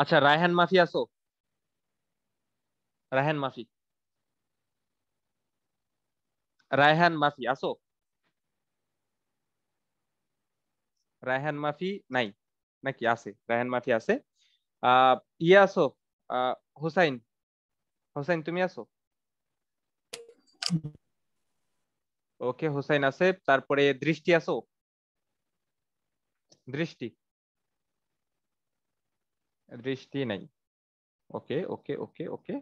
আচ্ছা রায়হান মাফি আসো রায়হান মাফি রায়হান মাফি আসো রায়হান মাফি নাই নাকি আছে রায়হান মাফি আছে ই আসো হোসেন হোসেন তুমি আসো ওকে হোসেন আছে তারপরে দৃষ্টি আসো দৃষ্টি দৃষ্টি নাই ওকে ওকে ওকে ওকে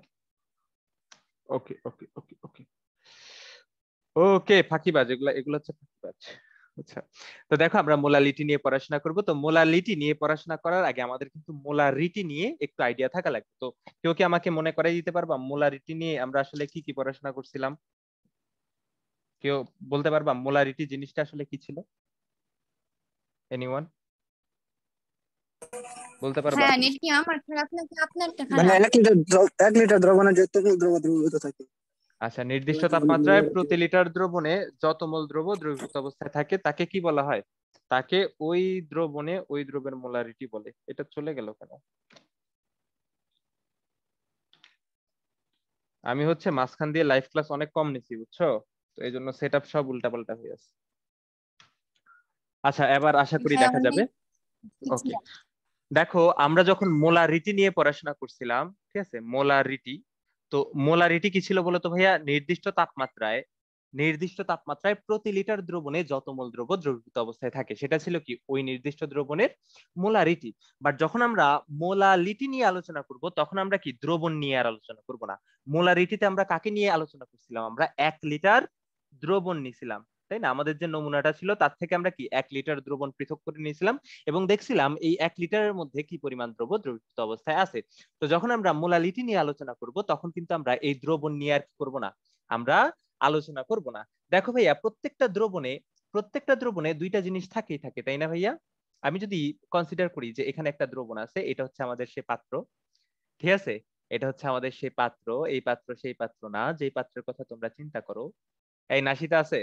ওকে ওকে ওকে ওকে ওকে ফাঁকিবাজ এগুলো এগুলো হচ্ছে ফাঁকিবাজ আচ্ছা তো দেখো আমরা মোলালিটি নিয়ে পড়াশোনা করব তো মোলালিটি নিয়ে পড়াশোনা করার আগে আমাদের কিন্তু মোলারিটি নিয়ে একটু আইডিয়া থাকা লাগবে তো কেউ কি আমাকে মনে করাই দিতে পারবা মোলারিটি নিয়ে আমরা আসলে কি কি পড়াশোনা করছিলাম কেউ বলতে পারবা মোলারিটি জিনিসটা আসলে কি ছিল এনিওয়ান বলতে পারবা হ্যাঁ নেটিয়াম আমার খারাপ নাকি আপনারটা খারাপ মানে 1 লিটার লিটার দ্রবণে যত মূল দ্রব দ্রবীভূত থাকে আচ্ছা নির্দিষ্ট তাপমাত্রায় প্রতি লিটার দ্রবণে যত মূল দ্রব দ্রবীভূত অবস্থায় থাকে তাকে কি বলা হয় তাকে ওই দ্রবণে ওই দ্রবের মোলারিটি বলে এটা চলে গেল কেন আমি হচ্ছে মাঝখান দিয়ে লাইভ ক্লাস অনেক কম নিছি বুঝছো তো এই জন্য সেট আপ সব উল্টাপাল্টা হয়ে আছে আচ্ছা এবার আশা করি আচ্ছা, দেখা মানে যাবে ওকে দেখো আমরা যখন মোলারিটি নিয়ে পড়াশোনা করছিলাম ঠিক আছে মোলারিটি তো মোলারিটি কি ছিল বলতো ভাইয়া নির্দিষ্ট তাপমাত্রায় নির্দিষ্ট তাপমাত্রায় প্রতি লিটার দ্রবণে যত মোল দ্রব্য দ্রবীভূত অবস্থায় থাকে সেটা ছিল কি ওই নির্দিষ্ট দ্রবণের মোলারিটি বাট যখন আমরা মোলালিটি নিয়ে আলোচনা করব তখন আমরা কি দ্রবণ নিয়ে আর আলোচনা করব না মোলারিটিতে আমরা কাকে নিয়ে আলোচনা করছিলাম আমরা এক লিটার দ্রবণ নিছিলাম তাই না আমাদের যে নমুনাটা ছিল তার থেকে আমরা কি এক লিটার দ্রবণ পৃথক করে নিয়েছিলাম এবং দেখছিলাম এই এক লিটারের মধ্যে কি পরিমাণ দ্রব্য দ্রবীভূত অবস্থায় আছে তো যখন আমরা মোলালিটি নিয়ে আলোচনা করব তখন কিন্তু আমরা এই দ্রবণ নিয়ে আর কি করবো না আমরা আলোচনা করব না দেখো ভাইয়া প্রত্যেকটা দ্রবণে প্রত্যেকটা দ্রবণে দুইটা জিনিস থাকেই থাকে তাই না ভাইয়া আমি যদি কনসিডার করি যে এখানে একটা দ্রবণ আছে এটা হচ্ছে আমাদের সে পাত্র ঠিক আছে এটা হচ্ছে আমাদের সে পাত্র এই পাত্র সেই পাত্র না যে পাত্রের কথা তোমরা চিন্তা করো এই নাসিতা আছে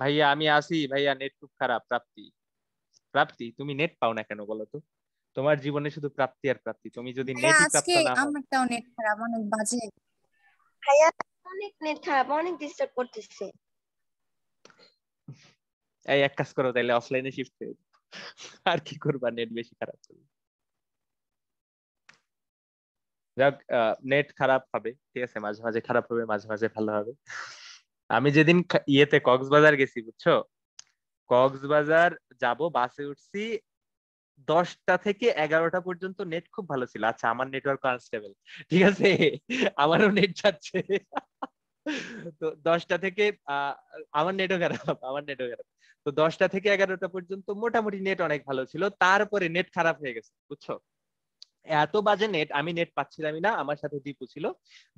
ভাইয়া আমি আসি ভাইয়া নেট খুব খারাপ প্রাপ্তি প্রাপ্তি তুমি নেট পাও না কেন বলো তো তোমার জীবনে শুধু প্রাপ্তি আর প্রাপ্তি তুমি যদি নেট প্রাপ্ত না আমার তাও নেট খারাপ অনেক বাজে ভাইয়া অনেক নেট খারাপ অনেক ডিস্টার্ব করতেছে এই এক কাজ করো তাহলে অফলাইনে শিফট হয়ে আর কি করবা নেট বেশি খারাপ করবে যাক নেট খারাপ হবে ঠিক আছে মাঝে মাঝে খারাপ হবে মাঝে মাঝে ভালো হবে আমি যেদিন ইয়েতে কক্সবাজার গেছি বুঝছো কক্সবাজার যাব বাসে উঠছি দশটা থেকে এগারোটা পর্যন্ত নেট খুব ভালো ছিল আচ্ছা আমার নেটওয়ার্ক কনস্টেবল ঠিক আছে আমারও নেট যাচ্ছে তো দশটা থেকে আমার নেটও খারাপ আমার নেটও খারাপ তো দশটা থেকে এগারোটা পর্যন্ত মোটামুটি নেট অনেক ভালো ছিল তারপরে নেট খারাপ হয়ে গেছে বুঝছো এত বাজে নেট আমি নেট পাচ্ছিলামই না আমার সাথে দীপু ছিল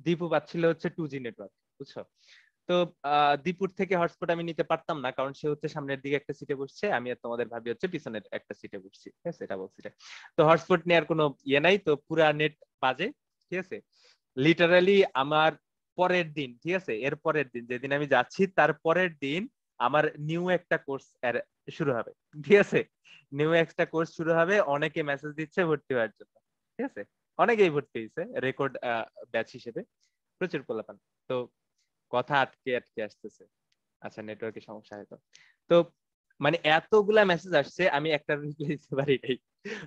দীপু পাচ্ছিল হচ্ছে টু জি নেটওয়ার্ক বুঝছো তো দীপুর থেকে হটস্পট আমি নিতে পারতাম না কারণ সে হচ্ছে সামনের দিকে একটা সিটে বসছে আমি আর তোমাদের ভাবি হচ্ছে পিছনের একটা সিটে বসছি ঠিক আছে এটা বলছি তো হটস্পট নেওয়ার কোনো ইয়ে নাই তো পুরা নেট বাজে ঠিক আছে লিটারালি আমার পরের দিন ঠিক আছে এর পরের দিন যেদিন আমি যাচ্ছি তার পরের দিন আমার নিউ একটা কোর্স শুরু হবে ঠিক আছে নিউ একটা কোর্স শুরু হবে অনেকে মেসেজ দিচ্ছে ভর্তি হওয়ার জন্য ঠিক আছে অনেকেই ভর্তি হয়েছে রেকর্ড ব্যাচ হিসেবে প্রচুর পোলাপান তো কথা আটকে আটকে আসতেছে আচ্ছা নেটওয়ার্কের সমস্যা হয়তো তো মানে এতগুলা মেসেজ আসছে আমি একটা রিপ্লাই দিতে পারি নাই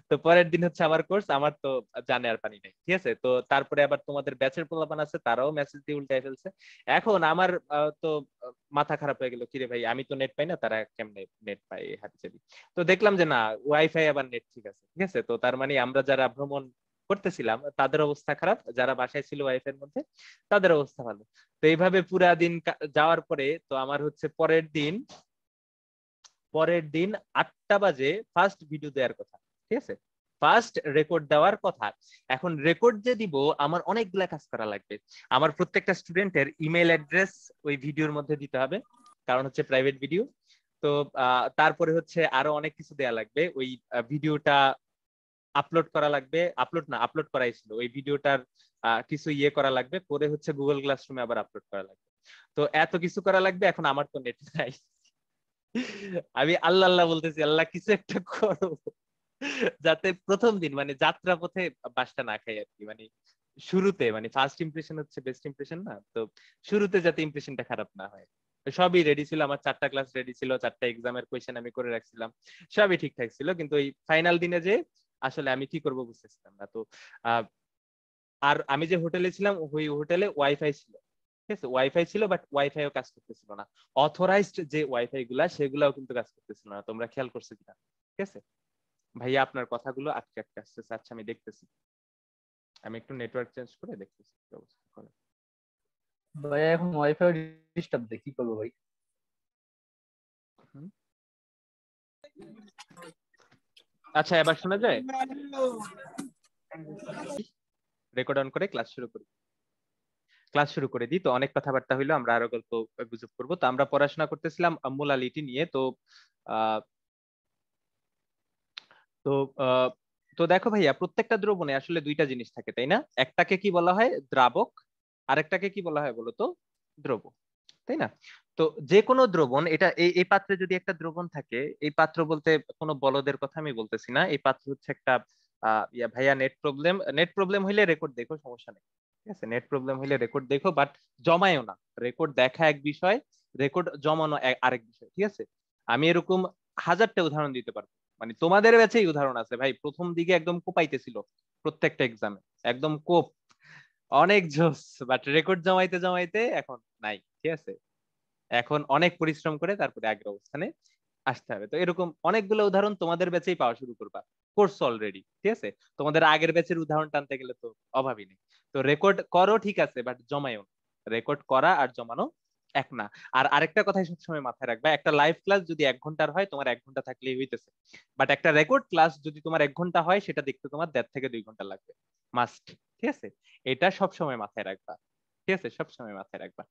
তো পরের দিন হচ্ছে আমার কোর্স আমার তো জানে আর পানি নাই ঠিক আছে তো তারপরে আবার তোমাদের ব্যাচের পোলাপান আছে তারাও মেসেজ দিয়ে উল্টাই ফেলছে এখন আমার তো মাথা খারাপ হয়ে গেল কিরে ভাই আমি তো নেট পাই না তারা কেমনে নেট পাই হাতে চাবি তো দেখলাম যে না ওয়াইফাই আবার নেট ঠিক আছে ঠিক আছে তো তার মানে আমরা যারা ভ্রমণ করতেছিলাম তাদের অবস্থা খারাপ যারা বাসায় ছিল ওয়াইফের মধ্যে তাদের অবস্থা ভালো তো এইভাবে পুরা দিন যাওয়ার পরে তো আমার হচ্ছে পরের দিন পরের দিন আটটা বাজে ফার্স্ট ভিডিও দেওয়ার কথা ঠিক আছে ফার্স্ট রেকর্ড দেওয়ার কথা এখন রেকর্ড যে দিব আমার অনেকগুলা কাজ করা লাগবে আমার প্রত্যেকটা স্টুডেন্টের ইমেল অ্যাড্রেস ওই ভিডিওর মধ্যে দিতে হবে কারণ হচ্ছে প্রাইভেট ভিডিও তো তারপরে হচ্ছে আরো অনেক কিছু দেয়া লাগবে ওই ভিডিওটা আপলোড করা লাগবে আপলোড না আপলোড করাই ছিল ওই ভিডিওটার কিছু ইয়ে করা লাগবে পরে হচ্ছে গুগল ক্লাসরুমে আবার আপলোড করা লাগবে তো এত কিছু করা লাগবে এখন আমার তো নেট নাই আমি আল্লাহ আল্লাহ বলতেছি আল্লাহ কিছু একটা করো যাতে প্রথম দিন মানে যাত্রা পথে বাসটা না খাই আর কি মানে শুরুতে মানে ফার্স্ট ইমপ্রেশন হচ্ছে বেস্ট ইমপ্রেশন না তো শুরুতে যাতে ইমপ্রেশনটা খারাপ না হয় সবই রেডি ছিল আমার চারটা ক্লাস রেডি ছিল চারটা এক্সামের কোয়েশ্চেন আমি করে রাখছিলাম সবই ঠিকঠাক ছিল কিন্তু ওই ফাইনাল দিনে যে আসলে আমি কি করব বুঝতেছিলাম না তো আর আমি যে হোটেলে ছিলাম ওই হোটেলে ওয়াইফাই ছিল ঠিক আছে ওয়াইফাই ছিল বাট ওয়াইফাইও কাজ করতেছিল না অথরাইজড যে ওয়াইফাই গুলা সেগুলাও কিন্তু কাজ করতেছিল না তোমরা খেয়াল করছো কিনা ঠিক আছে ভাইয়া আপনার কথাগুলো আটকে আটকে আসতেছে আচ্ছা আমি দেখতেছি আমি একটু নেটওয়ার্ক চেঞ্জ করে দেখতেছি অবস্থা ভাইয়া এখন ওয়াইফাই ডিস্টার্ব দেখি করব ভাই আচ্ছা এবার শোনা যায় রেকর্ড অন করে ক্লাস শুরু করি ক্লাস শুরু করে দিই তো অনেক কথাবার্তা হইলো আমরা আরো গল্প গুজব করবো তো আমরা পড়াশোনা করতেছিলাম মোলালিটি নিয়ে তো তো তো দেখো ভাইয়া প্রত্যেকটা দ্রবণে আসলে দুইটা জিনিস থাকে তাই না একটাকে কি বলা হয় দ্রাবক আরেকটাকে কি বলা হয় বলতো দ্রব তাই না তো যে কোনো দ্রবণ এটা এই পাত্রে যদি একটা দ্রবণ থাকে এই পাত্র বলতে কোনো বলদের কথা আমি বলতেছি না এই পাত্র হচ্ছে একটা আহ ভাইয়া নেট প্রবলেম নেট প্রবলেম হইলে রেকর্ড দেখো সমস্যা নেই ঠিক আছে নেট প্রবলেম হইলে রেকর্ড দেখো বাট জমায়ও না রেকর্ড দেখা এক বিষয় রেকর্ড জমানো আরেক বিষয় ঠিক আছে আমি এরকম হাজারটা উদাহরণ দিতে পারবো মানে তোমাদের কাছেই উদাহরণ আছে ভাই প্রথম দিকে একদম কোপাইতেছিল প্রত্যেকটা এক্সামে একদম কোপ অনেক জোস বাট রেকর্ড জমাইতে জমাইতে এখন নাই ঠিক আছে এখন অনেক পরিশ্রম করে তারপরে আগের অবস্থানে আসতে হবে তো এরকম অনেকগুলো উদাহরণ তোমাদের ব্যাচেই পাওয়া শুরু করবা কোর্স অলরেডি ঠিক আছে তোমাদের আগের ব্যাচের উদাহরণ টানতে গেলে তো অভাবই নেই তো রেকর্ড করো ঠিক আছে বাট জমাইও রেকর্ড করা আর জমানো এক না আর আরেকটা কথাই সবসময় মাথায় রাখবা একটা লাইভ ক্লাস যদি এক ঘন্টার হয় তোমার এক ঘন্টা থাকলেই হইতেছে বাট একটা রেকর্ড ক্লাস যদি তোমার এক ঘন্টা হয় সেটা দেখতে তোমার দেড় থেকে দুই ঘন্টা লাগবে মাস্ট ঠিক আছে এটা সব সময় মাথায় রাখবা ঠিক আছে সব সময় মাথায় রাখবা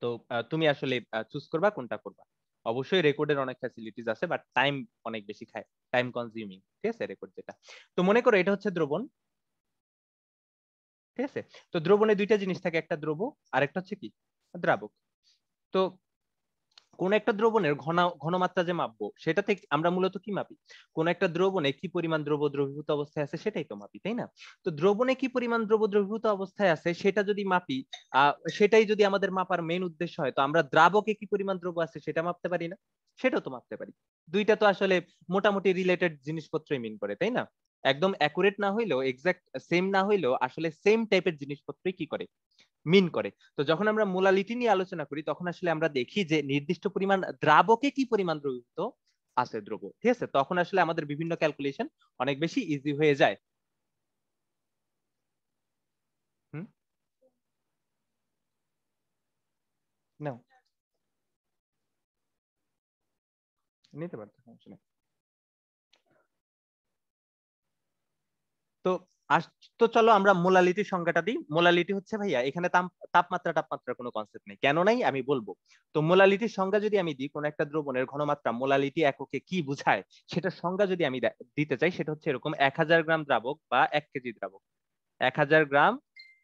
তো তুমি আসলে চুজ করবা কোনটা করবা অবশ্যই রেকর্ডের অনেক ফ্যাসিলিটিস আছে বাট টাইম অনেক বেশি খায় টাইম কনজিউমিং ঠিক আছে রেকর্ড যেটা তো মনে করো এটা হচ্ছে দ্রবণ ঠিক আছে তো দ্রবণে দুইটা জিনিস থাকে একটা দ্রব আর একটা হচ্ছে কি দ্রাবক তো কোন একটা দ্রবণের ঘন ঘনমাত্রা যে মাপবো সেটা থেকে আমরা মূলত কি মাপি কোন একটা দ্রবণে কি পরিমাণ দ্রব দ্রবীভূত অবস্থায় আছে সেটাই তো মাপি তাই না তো দ্রবণে কি পরিমাণ দ্রব দ্রবীভূত অবস্থায় আছে সেটা যদি মাপি সেটাই যদি আমাদের মাপার মেন উদ্দেশ্য হয় তো আমরা দ্রাবকে কি পরিমাণ দ্রব আছে সেটা মাপতে পারি না সেটাও তো মাপতে পারি দুইটা তো আসলে মোটামুটি রিলেটেড জিনিসপত্রই মিন করে তাই না একদম অ্যাকুরেট না হইলেও এক্সাক্ট সেম না হইলেও আসলে সেম টাইপের জিনিসপত্রই কি করে মিন করে তো যখন আমরা মোলালিটি নিয়ে আলোচনা করি তখন আসলে আমরা দেখি যে নির্দিষ্ট পরিমাণ দ্রাবকে কি পরিমাণ দ্রবীভূত আছে দ্রব্য ঠিক আছে তখন আসলে আমাদের বিভিন্ন ক্যালকুলেশন অনেক বেশি ইজি হয়ে যায় নিতে পারতো তো আস তো চলো আমরা মোলালিটির সংজ্ঞাটা দিই মোলালিটি হচ্ছে ভাইয়া এখানে তাপমাত্রা তাপমাত্রার কোনো কনসেপ্ট নেই কেন নাই আমি বলবো তো মোলালিটির সংজ্ঞা যদি আমি দিই কোনো একটা দ্রবণের ঘনমাত্রা মোলালিটি এককে কি বোঝায় সেটা সংজ্ঞা যদি আমি দিতে চাই সেটা হচ্ছে এরকম এক হাজার গ্রাম দ্রাবক বা এক কেজি দ্রাবক এক হাজার গ্রাম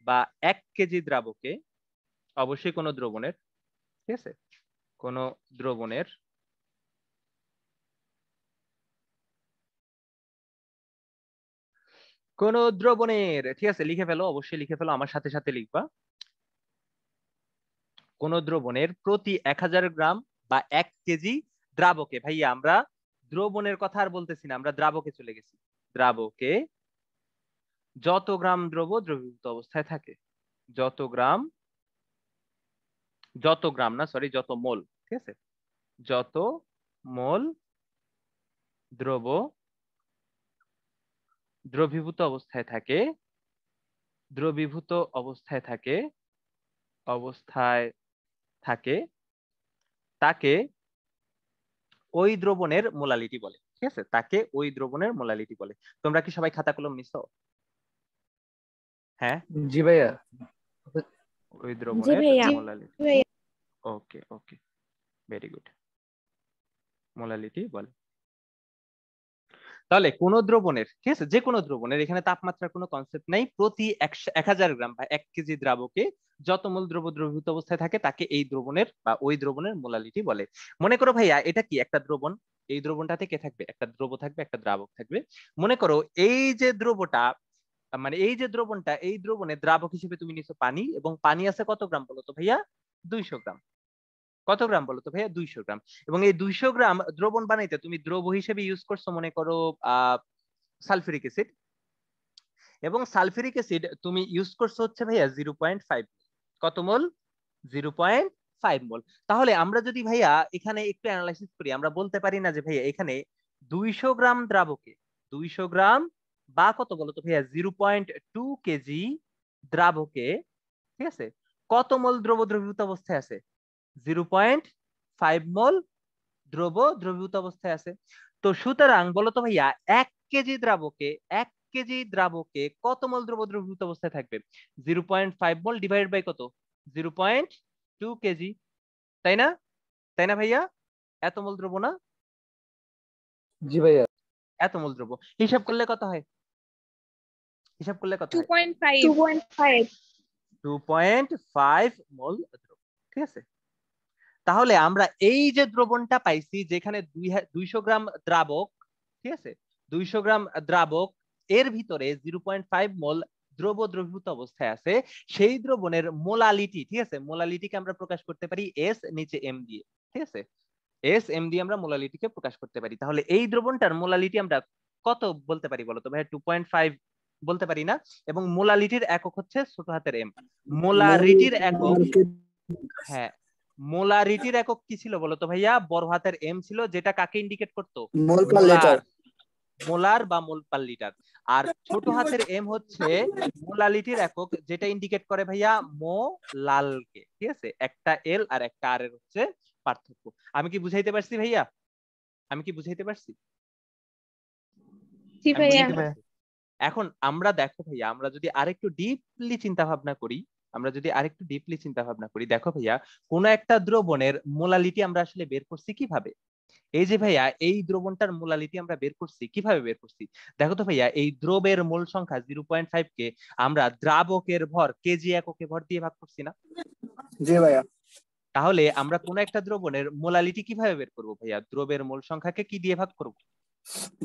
বা এক কেজি দ্রাবকে অবশ্যই কোনো দ্রবণের ঠিক আছে কোনো দ্রবণের কোন দ্রবণের ঠিক আছে লিখে ফেলো অবশ্যই লিখে ফেলো আমার সাথে সাথে লিখবা কোন দ্রবণের প্রতি এক গ্রাম বা এক কেজি দ্রাবকে ভাইয়া আমরা দ্রবণের কথা আর বলতেছি না আমরা দ্রাবকে চলে গেছি দ্রাবকে যত গ্রাম দ্রব দ্রবীভূত অবস্থায় থাকে যত গ্রাম যত গ্রাম না সরি যত মোল ঠিক আছে যত মোল দ্রব দ্রবীভূত অবস্থায় থাকে দ্রবীভূত অবস্থায় থাকে অবস্থায় থাকে তাকে ওই দ্রবণের মোলালিটি বলে ঠিক আছে তাকে ওই দ্রবণের মোলালিটি বলে তোমরা কি সবাই খাতা কলম মিশো হ্যাঁ জি ভাইয়া ওই দ্রবণের molality okay okay very good molality বলে তাহলে কোন দ্রবণের ঠিক আছে যে কোনো দ্রবণের এখানে তাপমাত্রার কোনো কনসেপ্ট নাই প্রতি এক হাজার গ্রাম বা এক কেজি দ্রাবকে যত মূল দ্রব দ্রবীভূত অবস্থায় থাকে তাকে এই দ্রবণের বা ওই দ্রবণের মোলালিটি বলে মনে করো ভাইয়া এটা কি একটা দ্রবণ এই দ্রবণটাতে কে থাকবে একটা দ্রব থাকবে একটা দ্রাবক থাকবে মনে করো এই যে দ্রবটা মানে এই যে দ্রবণটা এই দ্রবণে দ্রাবক হিসেবে তুমি নিছো পানি এবং পানি আছে কত গ্রাম বলো তো ভাইয়া দুইশো গ্রাম কত গ্রাম বলো তো ভাইয়া দুইশো গ্রাম এবং এই দুইশো গ্রাম দ্রবণ বানাইতে তুমি দ্রব হিসেবে ইউজ করছো মনে করো সালফিউরিক অ্যাসিড এবং সালফিউরিক অ্যাসিড তুমি ইউজ করছো হচ্ছে ভাইয়া জিরো পয়েন্ট ফাইভ কত mole zero point five mole তাহলে আমরা যদি ভাইয়া এখানে একটু অ্যানালাইসিস করি আমরা বলতে পারি না যে ভাইয়া এখানে দুইশো গ্রাম দ্রাবকে দুইশো গ্রাম বা কত বলো তো ভাইয়া জিরো পয়েন্ট টু কেজি দ্রাবকে ঠিক আছে কত মোল দ্রব দ্রবীভূত অবস্থায় আছে জিরো পয়েন্ট ফাইভ মল দ্রব দ্রবীভূত অবস্থায় আছে তো সুতরাং বলতো ভাইয়া এক কেজি দ্রাবকে এক কেজি দ্রাবকে কত মল দ্রব দ্রবীভূত অবস্থায় থাকবে zero point five mole divide by কত জিরো পয়েন্ট টু কেজি তাই না তাই না ভাইয়া এত মোল দ্রব না জি ভাইয়া এত মোল দ্রব হিসাব করলে কত হয় হিসাব করলে কত টু পয়েন্ট ফাইভ মল দ্রব ঠিক আছে তাহলে আমরা এই যে দ্রবণটা পাইছি যেখানে দুইশো গ্রাম দ্রাবক ঠিক আছে দুইশো গ্রাম দ্রাবক এর ভিতরে জিরো পয়েন্ট ফাইভ মোল দ্রব দ্রবীভূত অবস্থায় আছে সেই দ্রবণের মোলালিটি ঠিক আছে মোলালিটিকে আমরা প্রকাশ করতে পারি এস নিচে এম দিয়ে ঠিক আছে এস এম দিয়ে আমরা মোলালিটিকে প্রকাশ করতে পারি তাহলে এই দ্রবণটার মোলালিটি আমরা কত বলতে পারি বলো তো ভাই টু পয়েন্ট ফাইভ বলতে পারি না এবং মোলালিটির একক হচ্ছে ছোট হাতের এম মোলালিটির একক হ্যাঁ মোলারিটির একক কি ছিল বলতো ভাইয়া বড় হাতের এম ছিল যেটা কাকে ইন্ডিকেট করতো মোলার বা মোল পার লিটার আর ছোট হাতের এম হচ্ছে মোলালিটির একক যেটা ইন্ডিকেট করে ভাইয়া মো লালকে ঠিক আছে একটা এল আর একটা আর এর হচ্ছে পার্থক্য আমি কি বুঝাইতে পারছি ভাইয়া আমি কি বুঝাইতে পারছি জি ভাইয়া এখন আমরা দেখো ভাইয়া আমরা যদি আরেকটু ডিপলি চিন্তা ভাবনা করি আমরা যদি আরেকটু ডিপলি চিন্তা ভাবনা করি দেখো ভাইয়া কোন একটা দ্রবণের মোলালিটি আমরা আসলে বের করছি কিভাবে এই যে ভাইয়া এই দ্রবণটার মোলালিটি আমরা বের করছি কিভাবে বের করছি দেখো তো ভাইয়া এই দ্রবের মোল সংখ্যা জিরো পয়েন্ট ফাইভ কে আমরা দ্রাবকের ভর কেজি এককে ভর দিয়ে ভাগ করছি না জি ভাইয়া তাহলে আমরা কোন একটা দ্রবণের মোলালিটি কিভাবে বের করব ভাইয়া দ্রবের মোল সংখ্যাকে কি দিয়ে ভাগ করব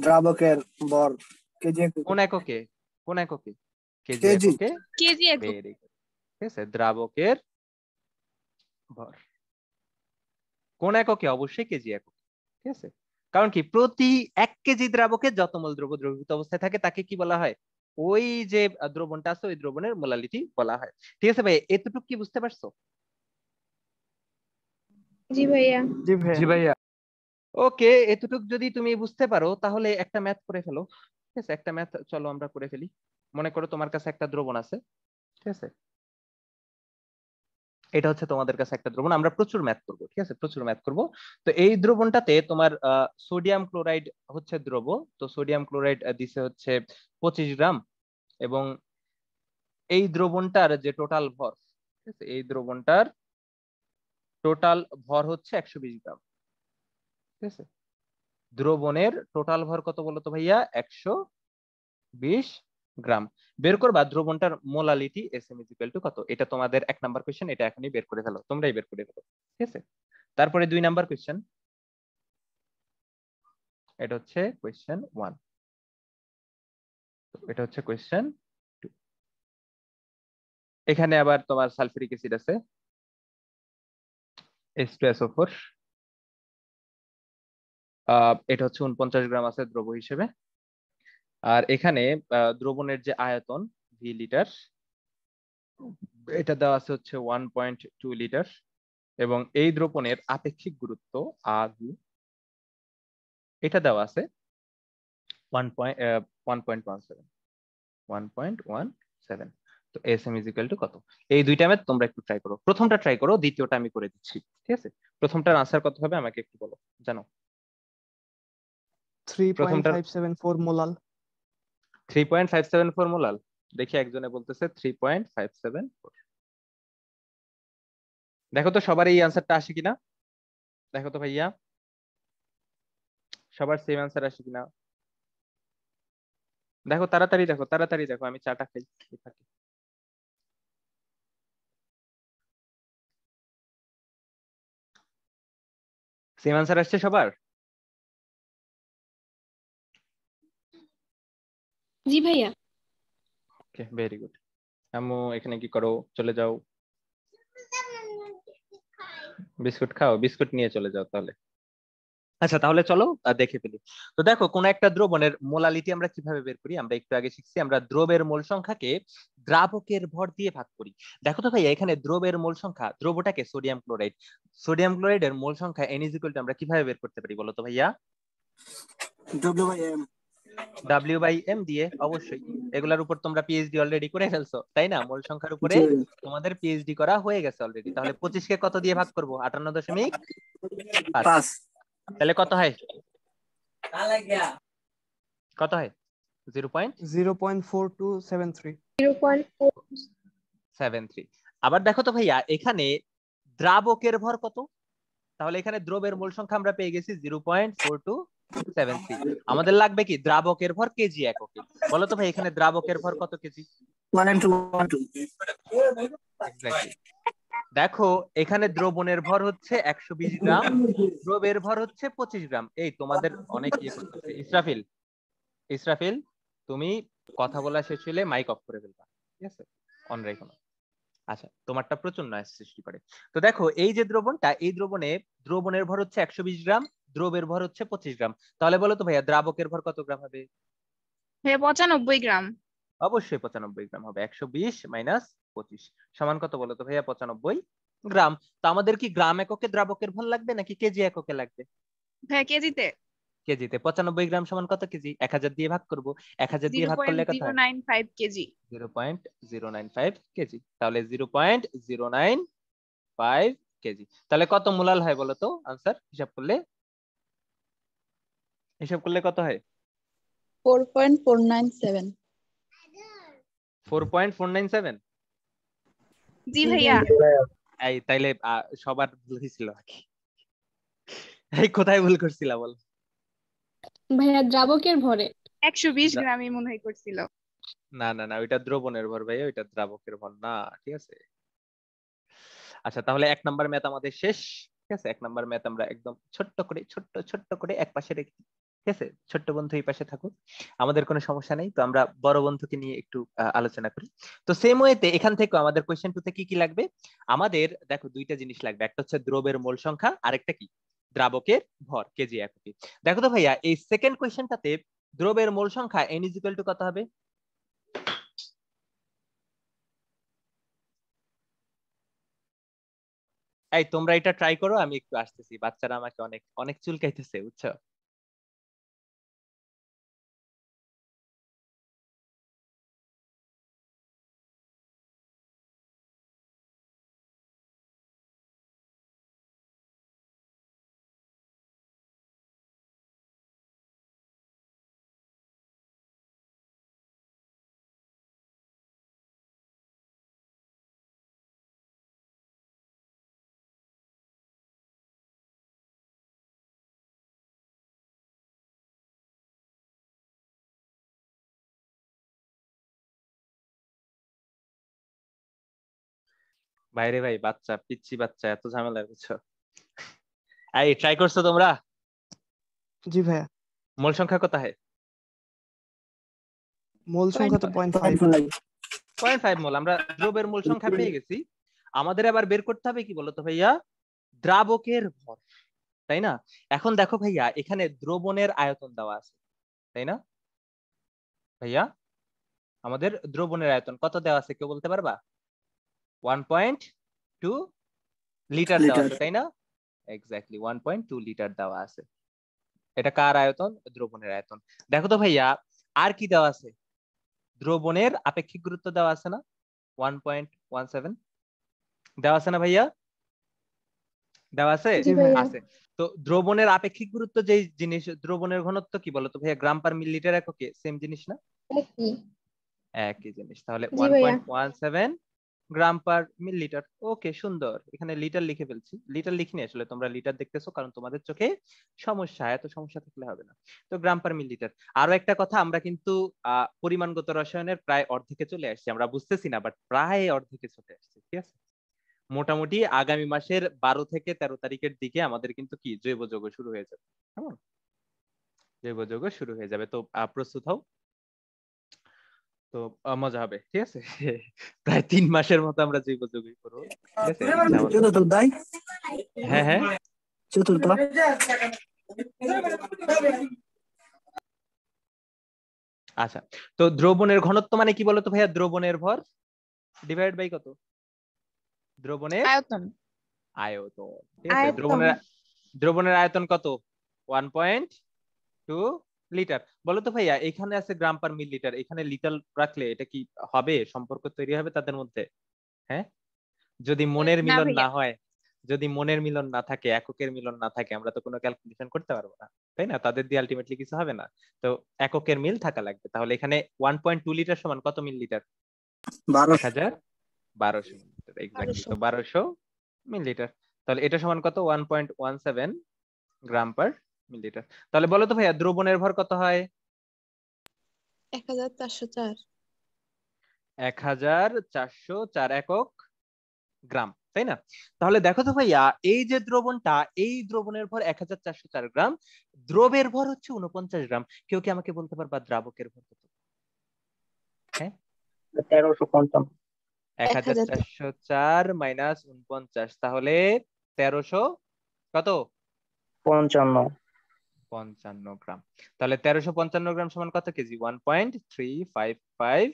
দ্রাবকের ভর কেজি এককে কোন এককে কোন এককে কেজি এককে কেজি এককে ঠিক আছে দ্রাবকের ভর কোন এককে অবশ্যই কেজি একক ঠিক আছে কারণ কি প্রতি এক কেজি দ্রাবকে যত মূল দ্রব্য দ্রবীভূত অবস্থায় থাকে তাকে কি বলা হয় ওই যে দ্রবণটা আছে ওই দ্রবণের মোলালিটি বলা হয় ঠিক আছে ভাই এতটুকু কি বুঝতে পারছো জি ভাইয়া জি ভাইয়া ওকে এতটুকু যদি তুমি বুঝতে পারো তাহলে একটা ম্যাথ করে ফেলো ঠিক আছে একটা ম্যাথ চলো আমরা করে ফেলি মনে করো তোমার কাছে একটা দ্রবণ আছে ঠিক আছে এটা হচ্ছে তোমাদের কাছে একটা দ্রবণ আমরা প্রচুর ম্যাথ করব ঠিক আছে প্রচুর ম্যাথ করব তো এই দ্রবণটাতে তোমার সোডিয়াম ক্লোরাইড হচ্ছে দ্রব তো সোডিয়াম ক্লোরাইড দিছে হচ্ছে পঁচিশ গ্রাম এবং এই দ্রবণটার যে টোটাল ভর ঠিক আছে এই দ্রবণটার টোটাল ভর হচ্ছে একশো বিশ গ্রাম ঠিক আছে দ্রবণের টোটাল ভর কত বলতো ভাইয়া একশো বিশ গ্রাম বের করবা দ্রবণটার molality S M is equal to কত এটা তোমাদের এক নাম্বার কোয়েশ্চেন এটা এখনই বের করে ফেলো তোমরাই বের করে ফেলো ঠিক আছে তারপরে দুই নাম্বার কোয়েশ্চেন এটা হচ্ছে কোয়েশ্চেন ওয়ান এটা হচ্ছে কোয়েশ্চেন টু এখানে আবার তোমার সালফিউরিক অ্যাসিড আছে এস টু ফোর এটা হচ্ছে উনপঞ্চাশ গ্রাম আছে দ্রব্য হিসেবে আর এখানে দ্রবণের যে আয়তন ভি লিটার এটা দেওয়া আছে হচ্ছে ওয়ান পয়েন্ট টু লিটার এবং এই দ্রবণের আপেক্ষিক গুরুত্ব আগু এটা দেওয়া আছে one point one point one seven one point one seven তো S M is equal to কত এই দুইটা ম্যাথ তোমরা একটু ট্রাই করো প্রথমটা ট্রাই করো দ্বিতীয়টা আমি করে দিচ্ছি ঠিক আছে প্রথমটার আনসার কত হবে আমাকে একটু বলো জানো 3.574 molal three point five seven four molal দেখি একজনে বলতেছে থ্রি পয়েন্ট ফাইভ সেভেন দেখো তো সবার এই আনসারটা আসে কিনা দেখো তো ভাইয়া সবার সেম আনসার আসে কিনা দেখো তাড়াতাড়ি দেখো তাড়াতাড়ি দেখো আমি চাটা খাই থাকি সেম আনসার আসছে সবার জি ভাইয়া ওকে ভেরি গুড আম্মু এখানে কি করো চলে যাও বিস্কুট খাও বিস্কুট নিয়ে চলে যাও তাহলে আচ্ছা তাহলে চলো দেখে ফেলি তো দেখো কোন একটা দ্রবণের মোলালিটি আমরা কিভাবে বের করি আমরা একটু আগে শিখছি আমরা দ্রবের মোল সংখ্যাকে দ্রাবকের ভর দিয়ে ভাগ করি দেখো তো ভাইয়া এখানে দ্রবের মোল সংখ্যা দ্রবটাকে সোডিয়াম ক্লোরাইড সোডিয়াম ক্লোরাইডের মোল সংখ্যা এন আমরা কিভাবে বের করতে পারি বলো তো ভাইয়া ডব্লিউ ডাব্লিউ বাই এম দিয়ে অবশ্যই এগুলার উপর তোমরা পিএইচডি অলরেডি করে ফেলছো তাই না মূল সংখ্যার উপরে তোমাদের পিএইচডি করা হয়ে গেছে অলরেডি তাহলে পঁচিশ কে কত দিয়ে ভাগ করবো আটান্ন দশমিক তাহলে কত হয় কত হয় 0.0.4273 0.473 আবার দেখো তো ভাইয়া এখানে দ্রাবকের ভর কত তাহলে এখানে দ্রবের মূল সংখ্যা আমরা পেয়ে গেছি zero point four two seven C আমাদের লাগবে কি দ্রাবকের ভর কেজি এককে বলো তো ভাই এখানে দ্রাবকের ভর কত কেজি দেখো এখানে দ্রবণের ভর হচ্ছে একশো বিশ গ্রাম দ্রবের ভর হচ্ছে পঁচিশ গ্রাম এই তোমাদের অনেক ইয়ে করতেছে ইসরাফিল ইসরাফিল তুমি কথা বলা শেষ হলে মাইক অফ করে ফেলবা ঠিক আছে অনরাই রাখো আচ্ছা তোমারটা প্রচুর নয় সৃষ্টি করে তো দেখো এই যে দ্রবণটা এই দ্রবণে দ্রবণের ভর হচ্ছে একশো বিশ গ্রাম দ্রবের ভর হচ্ছে পঁচিশ গ্রাম তাহলে বলো তো ভাইয়া দ্রাবকের ভর কত গ্রাম হবে পঁচানব্বই গ্রাম অবশ্যই পঁচানব্বই গ্রাম হবে একশো বিশ মাইনাস পঁচিশ সমান কত বলো তো ভাইয়া পঁচানব্বই গ্রাম তো আমাদের কি গ্রাম এককে দ্রাবকের ভর লাগবে নাকি কেজি এককে লাগবে হ্যাঁ কেজিতে কেজিতে পঁচানব্বই গ্রাম সমান কত কেজি এক হাজার দিয়ে ভাগ করবো এক হাজার দিয়ে ভাগ করলে কত KG zero point zero nine five KG তাহলে zero point zero nine five KG তাহলে কত মোলাল হয় বলতো আনসার হিসাব করলে হিসাব করলে কত হয় 4.497 4.497 জি ভাইয়া এই তাইলে সবার ভুল হয়েছিল কি এই কোথায় ভুল করছিল বল ভাইয়া দ্রাবকের ভরে 120 গ্রামই মনে হয় করছিল না না না ওইটা দ্রবণের ভর ভাইয়া ওইটা দ্রাবকের ভর না ঠিক আছে আচ্ছা তাহলে এক নাম্বার ম্যাথ আমাদের শেষ ঠিক আছে এক নাম্বার ম্যাথ আমরা একদম ছোট্ট করে ছোট্ট ছোট্ট করে এক পাশে রেখে ঠিক আছে ছোট্ট বন্ধু এই পাশে থাকুক আমাদের কোনো সমস্যা নেই তো আমরা বড় বন্ধুকে নিয়ে একটু আলোচনা করি তো সেম ওয়েতে এখান থেকে আমাদের কোয়েশ্চেন টুতে কি কি লাগবে আমাদের দেখো দুইটা জিনিস লাগবে একটা হচ্ছে দ্রবের মোল সংখ্যা আরেকটা কি দ্রাবকের ভর কেজি এককে দেখো তো ভাইয়া এই সেকেন্ড কোয়েশ্চেনটাতে দ্রবের মোল সংখ্যা এন ইজ ইকুয়াল টু কত হবে এই তোমরা এটা ট্রাই করো আমি একটু আসতেছি বাচ্চারা আমাকে অনেক অনেক চুলকাইতেছে বুঝছো বাইরে ভাই বাচ্চা পিচ্ছি বাচ্চা এত ঝামেলা বুঝছো এই ট্রাই করছো তোমরা জি ভাইয়া মূল সংখ্যা কত হয় মূল সংখ্যা তো 0.5 0.5 মূল আমরা দ্রবের মূল সংখ্যা পেয়ে গেছি আমাদের আবার বের করতে হবে কি বলতো ভাইয়া দ্রাবকের ভর তাই না এখন দেখো ভাইয়া এখানে দ্রবণের আয়তন দেওয়া আছে তাই না ভাইয়া আমাদের দ্রবণের আয়তন কত দেওয়া আছে কেউ বলতে পারবা ওয়ান পয়েন্ট টু লিটার দেওয়া আছে তাই না exactly one point two litre দেওয়া আছে এটা কার আয়তন দ্রবণের আয়তন দেখো তো ভাইয়া আর কি দেওয়া আছে দ্রবণের আপেক্ষিক গুরুত্ব দেওয়া আছে না ওয়ান পয়েন্ট ওয়ান সেভেন দেওয়া আছে না ভাইয়া দেওয়া আছে আছে তো দ্রবণের আপেক্ষিক গুরুত্ব যে জিনিস দ্রবণের ঘনত্ব কি বলতো ভাইয়া গ্রাম পার মিলিলিটার এককে সেম জিনিস না একই জিনিস তাহলে 1.17 গ্রাম পার লিটার ওকে সুন্দর এখানে লিটার লিখে ফেলছি লিটার লিখিনি আসলে তোমরা লিটার দেখতেছো কারণ তোমাদের চোখে সমস্যা এত সমস্যা থাকলে হবে না তো গ্রাম পার লিটার আরো একটা কথা আমরা কিন্তু পরিমাণগত রসায়নের প্রায় অর্ধেকে চলে আসছি আমরা বুঝতেছি না বাট প্রায় অর্ধেকে চলে আসছি ঠিক আছে মোটামুটি আগামী মাসের বারো থেকে তেরো তারিখের দিকে আমাদের কিন্তু কি জৈব যৌগ শুরু হয়ে যাবে কেমন জৈব যৌগ শুরু হয়ে যাবে তো প্রস্তুত হও তো মজা হবে ঠিক আছে প্রায় তিন মাসের মতো আমরা জৈব যোগ করবো হ্যাঁ হ্যাঁ চতুর্থ আচ্ছা তো দ্রবণের ঘনত্ব মানে কি বলতো ভাইয়া দ্রবণের ভর ডিভাইড বাই কত দ্রবণের আয়তন আয়তন দ্রবণের দ্রবণের আয়তন কত ওয়ান পয়েন্ট টু লিটার বলো তো ভাইয়া এখানে আছে গ্রাম পার লিটার এখানে লিটার রাখলে এটা কি হবে সম্পর্ক তৈরি হবে তাদের মধ্যে হ্যাঁ যদি মনের মিলন না হয় যদি মনের মিলন না থাকে এককের মিলন না থাকে আমরা তো কোনো ক্যালকুলেশন করতে পারবো না তাই না তাদের দিয়ে আলটিমেটলি কিছু হবে না তো এককের মিল থাকা লাগবে তাহলে এখানে 1.2 লিটার সমান কত মিল লিটার 12000 1200 লিটার এক্স্যাক্টলি তো 1200 লিটার তাহলে এটা সমান কত 1.17 গ্রাম পার মিলিলিটার তাহলে বলো তো ভাইয়া দ্রবণের ভর কত হয় চারশো চার একক গ্রাম তাই না তাহলে দেখো তো ভাইয়া এই যে দ্রবণটা এই দ্রবণের ভর এক হাজার গ্রাম দ্রবের ভর হচ্ছে উনপঞ্চাশ গ্রাম কেউ কি আমাকে বলতে পারবা দ্রাবকের ভর কত হ্যাঁ তেরোশো পঞ্চান্ন এক হাজার চারশো চার মাইনাস উনপঞ্চাশ তাহলে তেরোশো কত পঞ্চান্ন পঞ্চান্ন গ্রাম তাহলে তেরোশো পঞ্চান্ন গ্রাম সমান কত KG one point three five five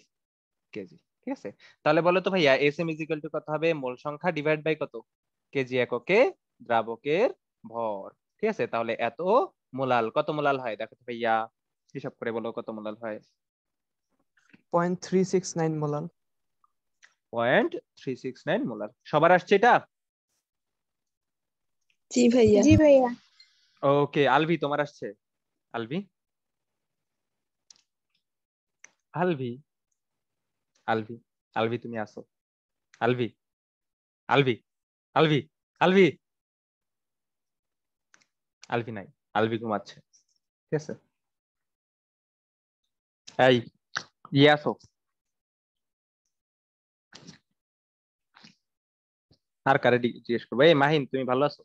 KG ঠিক আছে তাহলে বলো তো ভাইয়া এস এম ইজিক্যাল টু কত হবে মোল সংখ্যা ডিভাইড বাই কত কেজি এককে দ্রাবকের ভর ঠিক আছে তাহলে এত মোলাল কত মোলাল হয় দেখো তো ভাইয়া হিসাব করে বলো কত মোলাল হয় নাইন মোলাল নাইন মোলাল সবার আসছে এটা জি ভাইয়া জি ভাইয়া ওকে আলভি তোমার আসছে আলভি আলভি আলভি আলভি তুমি আসো আলভি আলভি আলভি আলভি আলভি নাই আলভি ঘুমাচ্ছে ঠিক আছে এই ইয়ে আসো আর কারে জিজ্ঞেস করবো এই মাহিন তুমি ভালো আছো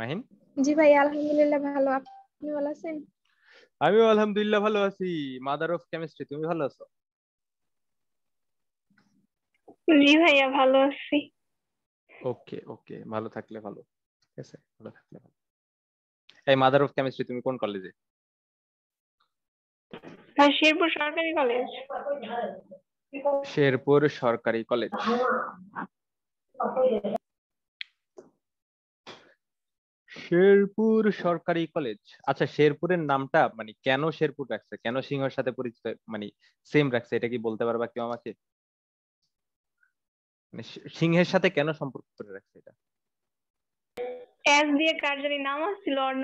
মাহিন জি ভাই আলহামদুলিল্লাহ ভালো আপনি ভালো আছেন আমিও আলহামদুলিল্লাহ ভালো আছি মাদার অফ কেমিস্ট্রি তুমি ভালো আছো জি ভাইয়া ভালো আছি ওকে ওকে ভালো থাকলে ভালো ঠিক আছে ভালো থাকলে ভালো এই মাদার অফ কেমিস্ট্রি তুমি কোন কলেজে শেরপুর সরকারি কলেজ শেরপুর সরকারি কলেজ শেরপুর সরকারি কলেজ আচ্ছা শেরপুরের নামটা মানে কেন শেরপুর রাখছে কেন সিংহর সাথে পরিচিত মানে সেম রাখছে এটা কি বলতে পারবা কেউ আমাকে মানে সিংহের সাথে কেন সম্পর্ক করে রাখছে এটা এস দিয়ে কার জানি নাম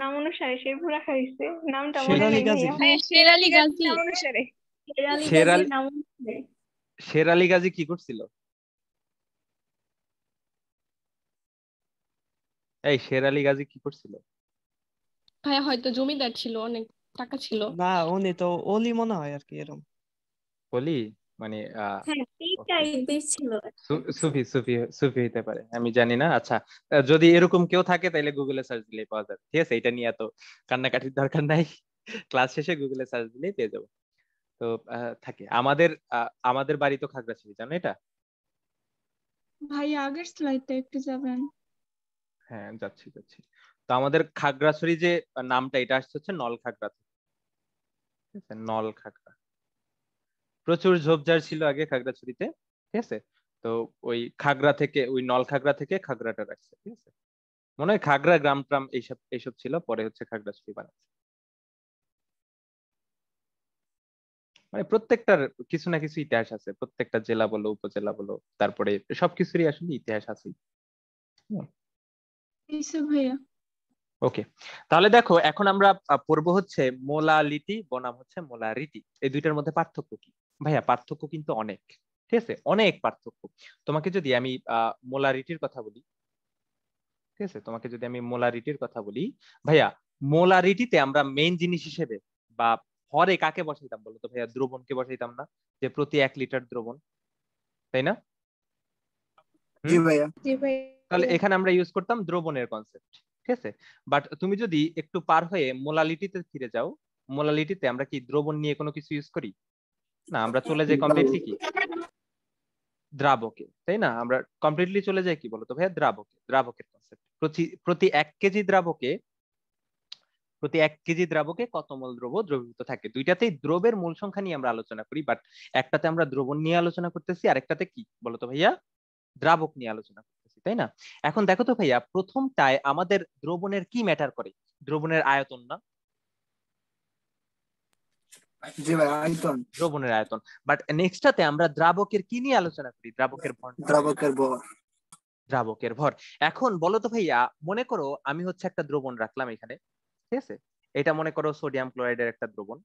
নাম অনুসারে শেরপুর রাখা হয়েছে নামটা মনে নেই হ্যাঁ, শেরালি গাজী নাম অনুসারে শেরালি গাজী কি করছিল এই শের আলী গাজী কি করছিল হ্যাঁ হয়তো জমিদার ছিল অনেক টাকা ছিল না উনি তো ওলি মনে হয় আর কি এরকম অলি মানে হ্যাঁ, সুফি সুফি সুফি হতে পারে আমি জানি না আচ্ছা যদি এরকম কেউ থাকে তাহলে গুগলে সার্চ দিলে পাওয়া যাবে ঠিক আছে এটা নিয়ে এত কান্নাকাটির দরকার নাই ক্লাস শেষে গুগলে সার্চ দিলে পেয়ে যাবো তো থাকে আমাদের আমাদের বাড়ি তো খাগড়াছড়ি জানো এটা ভাই আগের স্লাইডটা একটু যাবেন হ্যাঁ যাচ্ছি যাচ্ছি তো আমাদের খাগড়াছড়ি যে নামটা এটা আসছে হচ্ছে নল খাগড়া ঠিক আছে নল খাগড়া প্রচুর ঝোপঝাড় ছিল আগে খাগড়াছড়িতে ঠিক আছে তো ওই খাগড়া থেকে ওই নল খাগড়া থেকে খাগড়াটা রাখছে ঠিক আছে মনে হয় খাগড়া গ্রাম ট্রাম এইসব এইসব ছিল পরে হচ্ছে খাগড়াছড়ি বানাচ্ছে মানে প্রত্যেকটার কিছু না কিছু ইতিহাস আছে প্রত্যেকটা জেলা বলো উপজেলা বলো তারপরে সবকিছুরই আসলে ইতিহাস আছে ওকে তাহলে দেখো এখন আমরা পড়বো হচ্ছে মোলালিটি বনাম হচ্ছে মোলারিটি এই দুইটার মধ্যে পার্থক্য কি ভাইয়া পার্থক্য কিন্তু অনেক ঠিক আছে অনেক পার্থক্য তোমাকে যদি আমি মোলারিটির কথা বলি ঠিক আছে তোমাকে যদি আমি মোলারিটির কথা বলি ভাইয়া মোলারিটিতে আমরা মেইন জিনিস হিসেবে বা হরে কাকে বসাইতাম বলো তো ভাইয়া দ্রবণকে বসাইতাম না যে প্রতি এক লিটার দ্রবণ তাই না জি ভাইয়া জি ভাইয়া তাহলে এখানে আমরা ইউজ করতাম দ্রবণের কনসেপ্ট ঠিক আছে বাট তুমি যদি একটু পার হয়ে মোলালিটিতে ফিরে যাও মোলালিটিতে আমরা কি দ্রবণ নিয়ে কোনো কিছু ইউজ করি না আমরা চলে যাই কমপ্লিটলি কি দ্রাবকে তাই না আমরা কমপ্লিটলি চলে যাই কি বলতো ভাইয়া দ্রাবকে দ্রাবকের কনসেপ্ট প্রতি প্রতি এক কেজি দ্রাবকে প্রতি এক কেজি দ্রাবকে কত মোল দ্রব দ্রবীভূত থাকে দুইটাতেই দ্রবের মূল সংখ্যা নিয়ে আমরা আলোচনা করি বাট একটাতে আমরা দ্রবণ নিয়ে আলোচনা করতেছি আর একটাতে কি বলতো ভাইয়া দ্রাবক নিয়ে আলোচনা তাই না এখন দেখো তো ভাইয়া প্রথমটায় আমাদের দ্রবণের কি ম্যাটার করে দ্রবণের আয়তন না দ্রবণের আয়তন বাট নেক্সটটাতে আমরা দ্রাবকের কি নিয়ে আলোচনা করি দ্রাবকের ভর দ্রাবকের ভর দ্রাবকের ভর এখন বলো তো ভাইয়া মনে করো আমি হচ্ছে একটা দ্রবণ রাখলাম এখানে ঠিক আছে এটা মনে করো সোডিয়াম ক্লোরাইডের একটা দ্রবণ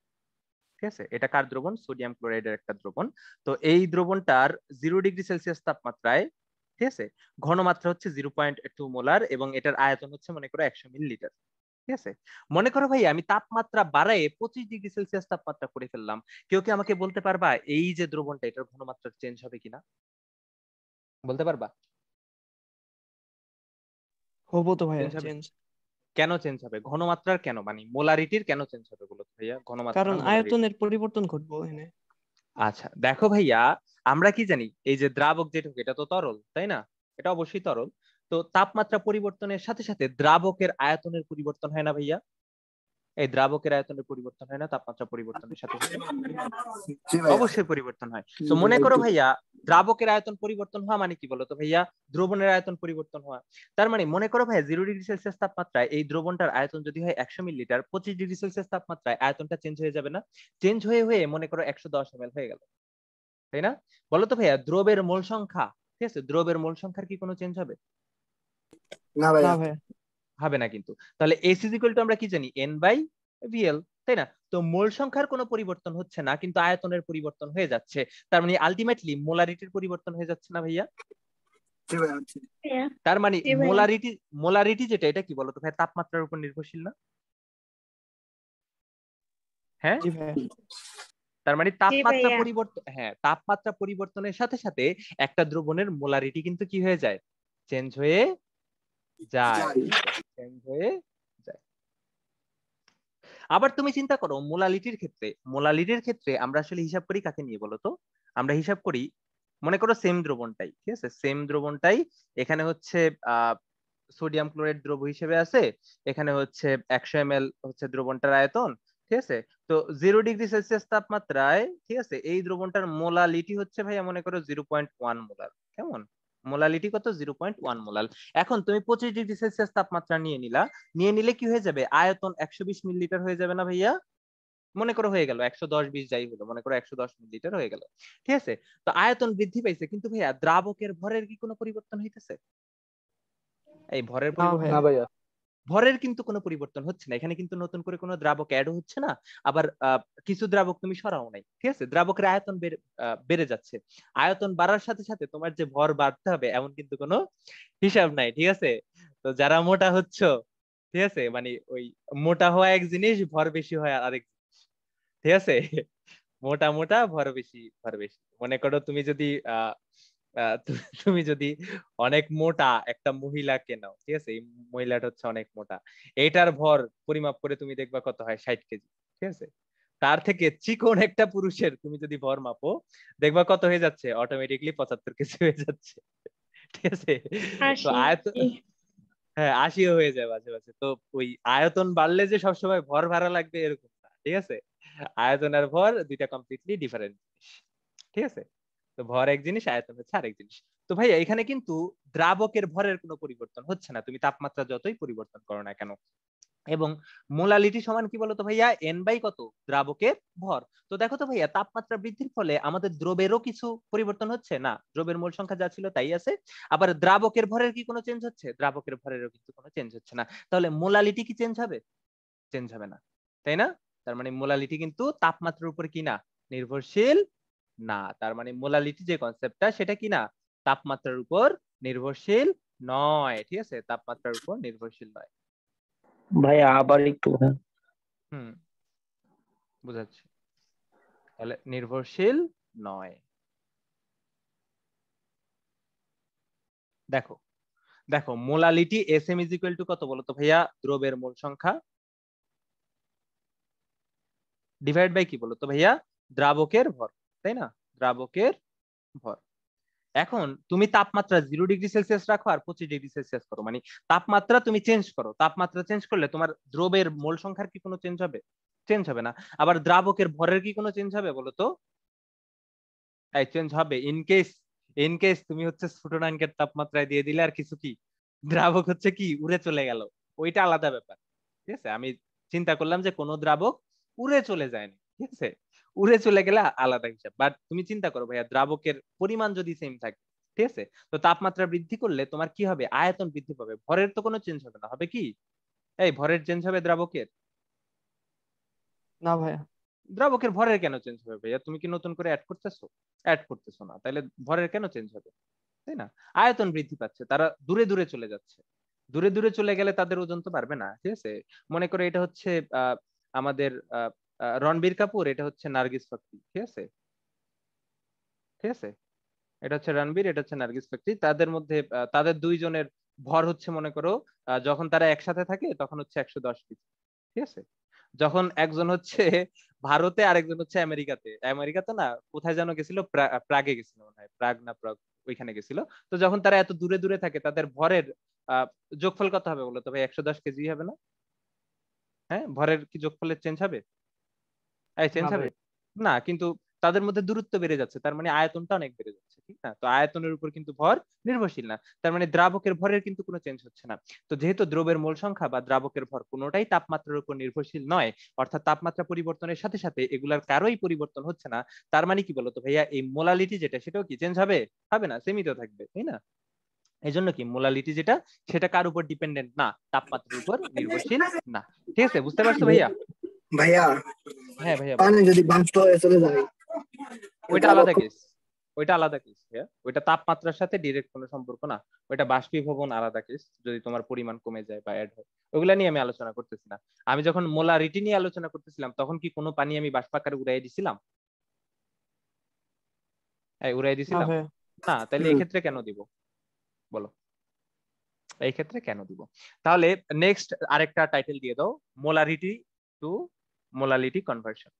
ঠিক আছে এটা কার দ্রবণ সোডিয়াম ক্লোরাইডের একটা দ্রবণ তো এই দ্রবণটার জিরো ডিগ্রি সেলসিয়াস তাপমাত্রায় ঠিক আছে ঘনমাত্রা হচ্ছে জিরো পয়েন্ট টু মোলার এবং এটার আয়তন হচ্ছে মনে করো একশো মিলিলিটার ঠিক আছে মনে করো ভাই আমি তাপমাত্রা বাড়ায় পঁচিশ ডিগ্রি সেলসিয়াস তাপমাত্রা করে ফেললাম কেউ কি আমাকে বলতে পারবা এই যে দ্রবণটা এটার ঘনমাত্রা চেঞ্জ হবে কিনা বলতে পারবা হবো তো ভাই চেঞ্জ কেন চেঞ্জ হবে ঘনমাত্রার কেন মানে মোলারিটির কেন চেঞ্জ হবে বলো ভাইয়া ঘনমাত্রা কারণ আয়তনের পরিবর্তন ঘটবে এখানে আচ্ছা দেখো ভাইয়া আমরা কি জানি এই যে দ্রাবক যেটুকু এটা তো তরল তাই না এটা অবশ্যই তরল তো তাপমাত্রা পরিবর্তনের সাথে সাথে দ্রাবকের আয়তনের পরিবর্তন হয় না ভাইয়া এই দ্রাবকের আয়তনের পরিবর্তন হয় না তাপমাত্রা পরিবর্তনের সাথে অবশ্যই পরিবর্তন হয় তো মনে করো ভাইয়া দ্রাবকের আয়তন পরিবর্তন হওয়া মানে কি বলতো ভাইয়া দ্রবণের আয়তন পরিবর্তন হওয়া তার মানে মনে করো ভাইয়া জিরো ডিগ্রি সেলসিয়াস তাপমাত্রায় এই দ্রবণটার আয়তন যদি হয় একশো মিলিলিটার পঁচিশ ডিগ্রি সেলসিয়াস তাপমাত্রায় আয়তনটা চেঞ্জ হয়ে যাবে না চেঞ্জ হয়ে হয়ে মনে করো একশো দশ এমএল হয়ে গেল তাই না বলতো ভাইয়া দ্রবের মূল সংখ্যা ঠিক আছে দ্রবের মূল সংখ্যার কি কোনো চেঞ্জ হবে না ভাইয়া হবে না কিন্তু তাহলে এস ইজ ইকুয়াল টু আমরা কি জানি এন বাই ভিএল তাই না তো মোল সংখ্যার কোনো পরিবর্তন হচ্ছে না কিন্তু আয়তনের পরিবর্তন হয়ে যাচ্ছে তার মানে আলটিমেটলি মোলারিটির পরিবর্তন হয়ে যাচ্ছে না ভাইয়া তার মানে মোলারিটি মোলারিটি যেটা এটা কি বলতো ভাই তাপমাত্রার উপর নির্ভরশীল না হ্যাঁ তার মানে তাপমাত্রা পরিবর্তন হ্যাঁ তাপমাত্রা পরিবর্তনের সাথে সাথে একটা দ্রবণের মোলারিটি কিন্তু কি হয়ে যায় চেঞ্জ হয়ে যায় চেঞ্জ হয়ে যায় আবার তুমি চিন্তা করো মোলালিটির ক্ষেত্রে মোলালিটির ক্ষেত্রে আমরা আসলে হিসাব করি কাকে নিয়ে বলতো আমরা হিসাব করি মনে করো সেম দ্রবণটাই ঠিক আছে সেম দ্রবণটাই এখানে হচ্ছে সোডিয়াম ক্লোরাইড দ্রব হিসেবে আছে এখানে হচ্ছে একশো এম হচ্ছে দ্রবণটার আয়তন ঠিক আছে তো জিরো ডিগ্রি সেলসিয়াস তাপমাত্রায় ঠিক আছে এই দ্রবণটার মোলালিটি হচ্ছে ভাইয়া মনে করো জিরো পয়েন্ট ওয়ান মোলার কেমন মোলালিটি কত জিরো পয়েন্ট ওয়ান মোলাল এখন তুমি পঁচিশ ডিগ্রি সেলসিয়াস তাপমাত্রা নিয়ে নিলা নিয়ে নিলে কি হয়ে যাবে আয়তন একশো বিশ মিলিলিটার হয়ে যাবে না ভাইয়া মনে করো হয়ে গেল একশো দশ বিশ যাই হলো মনে করো একশো দশ মিলিলিটার হয়ে গেল ঠিক আছে তো আয়তন বৃদ্ধি পাইছে কিন্তু ভাইয়া দ্রাবকের ভরের কি কোনো পরিবর্তন হইতেছে এই ভরের পরিবর্তন ভরের কিন্তু কোনো পরিবর্তন হচ্ছে না এখানে কিন্তু নতুন করে কোনো দ্রাবক অ্যাড হচ্ছে না আবার কিছু দ্রাবক তুমি সরাও নাই ঠিক আছে দ্রাবকের আয়তন বেড়ে যাচ্ছে আয়তন বাড়ার সাথে সাথে তোমার যে ভর বাড়তে হবে এমন কিন্তু কোনো হিসাব নাই ঠিক আছে তো যারা মোটা হচ্ছ ঠিক আছে মানে ওই মোটা হওয়া এক জিনিস ভর বেশি হয় আরেক ঠিক আছে মোটা মোটা ভর বেশি ভর বেশি মনে করো তুমি যদি আহ তুমি যদি অনেক মোটা একটা মহিলা কেনাও ঠিক আছে এই মহিলাটা হচ্ছে অনেক মোটা এটার ভর পরিমাপ করে তুমি দেখবা কত হয় ষাট কেজি ঠিক আছে তার থেকে চিকন একটা পুরুষের তুমি যদি ভর মাপো দেখবা কত হয়ে যাচ্ছে অটোমেটিকলি পঁচাত্তর কেজি হয়ে যাচ্ছে ঠিক আছে তো আয়তন হ্যাঁ আশিও হয়ে যায় মাঝে মাঝে তো ওই আয়তন বাড়লে যে সবসময় ভর ভাড়া লাগবে এরকম না ঠিক আছে আয়তন আর ভর দুইটা কমপ্লিটলি ডিফারেন্ট ঠিক আছে তো ভর এক জিনিস আয়তন হচ্ছে আরেক জিনিস তো ভাইয়া এখানে কিন্তু দ্রাবকের ভরের কোনো পরিবর্তন হচ্ছে না তুমি তাপমাত্রা যতই পরিবর্তন করো না কেন এবং মোলালিটি সমান কি বলতো ভাইয়া এন বাই কত দ্রাবকের ভর তো দেখো তো ভাইয়া তাপমাত্রা বৃদ্ধির ফলে আমাদের দ্রবেরও কিছু পরিবর্তন হচ্ছে না দ্রবের মূল সংখ্যা যা ছিল তাই আছে আবার দ্রাবকের ভরের কি কোনো চেঞ্জ হচ্ছে দ্রাবকের ভরেরও কিন্তু কোনো চেঞ্জ হচ্ছে না তাহলে মোলালিটি কি চেঞ্জ হবে চেঞ্জ হবে না তাই না তার মানে মোলালিটি কিন্তু তাপমাত্রার উপর কি না নির্ভরশীল না তার মানে মোলালিটি যে কনসেপ্টটা সেটা কি না তাপমাত্রার উপর নির্ভরশীল নয় ঠিক আছে তাপমাত্রার উপর নির্ভরশীল নয় ভাই আবার একটু হুম বুঝাচ্ছি তাহলে নির্ভরশীল নয় দেখো দেখো molality S M is equal to কত বলতো ভাইয়া দ্রবের মোল সংখ্যা ডিভাইড বাই কি বলতো ভাইয়া দ্রাবকের ভর তাই না দ্রাবকের ভর এখন তুমি তাপমাত্রা জিরো ডিগ্রি সেলসিয়াস রাখো আর পঁচিশ ডিগ্রি সেলসিয়াস করো মানে তাপমাত্রা তুমি চেঞ্জ করো তাপমাত্রা চেঞ্জ করলে তোমার দ্রবের মোল সংখ্যার কি কোনো চেঞ্জ হবে চেঞ্জ হবে না আবার দ্রাবকের ভরের কি কোনো চেঞ্জ হবে বলো তো তাই চেঞ্জ হবে ইনকেস ইনকেস তুমি হচ্ছে স্ফুটনাঙ্কের তাপমাত্রায় দিয়ে দিলে আর কিছু কি দ্রাবক হচ্ছে কি উড়ে চলে গেল ওইটা আলাদা ব্যাপার ঠিক আছে আমি চিন্তা করলাম যে কোনো দ্রাবক উড়ে চলে যায়নি ঠিক আছে উড়ে চলে গেলে আলাদা হিসাব বাট তুমি চিন্তা করো ভাইয়া দ্রাবকের পরিমাণ যদি সেম থাকে ঠিক আছে তো তাপমাত্রা বৃদ্ধি করলে তোমার কি হবে আয়তন বৃদ্ধি পাবে ভরের তো কোনো চেঞ্জ হবে না হবে কি এই ভরের চেঞ্জ হবে দ্রাবকের না ভাইয়া দ্রাবকের ভরের কেন চেঞ্জ হবে ভাইয়া তুমি কি নতুন করে অ্যাড করতেছো অ্যাড করতেছো না তাহলে ভরের কেন চেঞ্জ হবে তাই না আয়তন বৃদ্ধি পাচ্ছে তারা দূরে দূরে চলে যাচ্ছে দূরে দূরে চলে গেলে তাদের ওজন তো বাড়বে না ঠিক আছে মনে করো এটা হচ্ছে আমাদের রণবীর কাপুর এটা হচ্ছে নার্গিস ফাকরি ঠিক আছে ঠিক আছে এটা হচ্ছে রণবীর এটা হচ্ছে নার্গিস ফাকরি তাদের মধ্যে তাদের দুইজনের ভর হচ্ছে মনে করো যখন তারা একসাথে থাকে তখন হচ্ছে একশো দশ কেজি ঠিক আছে যখন একজন হচ্ছে ভারতে আরেকজন হচ্ছে আমেরিকাতে আমেরিকাতে না কোথায় যেন গেছিল প্রাগে গেছিল মনে হয় প্রাগ না প্রাগ ওইখানে গেছিল তো যখন তারা এত দূরে দূরে থাকে তাদের ভরের যোগফল কত হবে বলো তবে ভাই একশো দশ কেজি হবে না হ্যাঁ ভরের কি যোগফলের চেঞ্জ হবে চেঞ্জ হবে না কিন্তু তাদের মধ্যে দূরত্ব বেড়ে যাচ্ছে তার মানে আয়তনটা অনেক বেড়ে যাচ্ছে ঠিক না তো আয়তনের উপর কিন্তু ভর নির্ভরশীল না তার মানে দ্রাবকের ভরের কিন্তু কোনো চেঞ্জ হচ্ছে না তো যেহেতু দ্রবের মূল সংখ্যা বা দ্রাবকের ভর কোনোটাই তাপমাত্রার উপর নির্ভরশীল নয় অর্থাৎ তাপমাত্রা পরিবর্তনের সাথে সাথে এগুলার কারোই পরিবর্তন হচ্ছে না তার মানে কি বলতো ভাইয়া এই মোলালিটি যেটা সেটাও কি চেঞ্জ হবে হবে না সেমিত থাকবে তাই না এই জন্য কি মোলালিটি যেটা সেটা কার উপর ডিপেন্ডেন্ট না তাপমাত্রার উপর নির্ভরশীল না ঠিক আছে বুঝতে পারছো ভাইয়া ভাইয়া হ্যাঁ ভাইয়া পানি যদি বাষ্প হয়ে চলে যায় ওইটা আলাদা কেস ওইটা আলাদা কেস ওইটা তাপমাত্রার সাথে ডিরেক্ট কোনো সম্পর্ক না ওইটা বাষ্পীভবন আলাদা কেস যদি তোমার পরিমাণ কমে যায় বা অ্যাড হয় ওগুলা নিয়ে আমি আলোচনা করতেছি না আমি যখন মোলারিটি নিয়ে আলোচনা করতেছিলাম তখন কি কোনো পানি আমি বাষ্পাকারে উড়াই দিছিলাম এই উড়াই দিছিলাম না তাহলে এক্ষেত্রে কেন দিব বলো এই ক্ষেত্রে কেন দিব তাহলে নেক্সট আরেকটা টাইটেল দিয়ে দাও molarity to molality conversion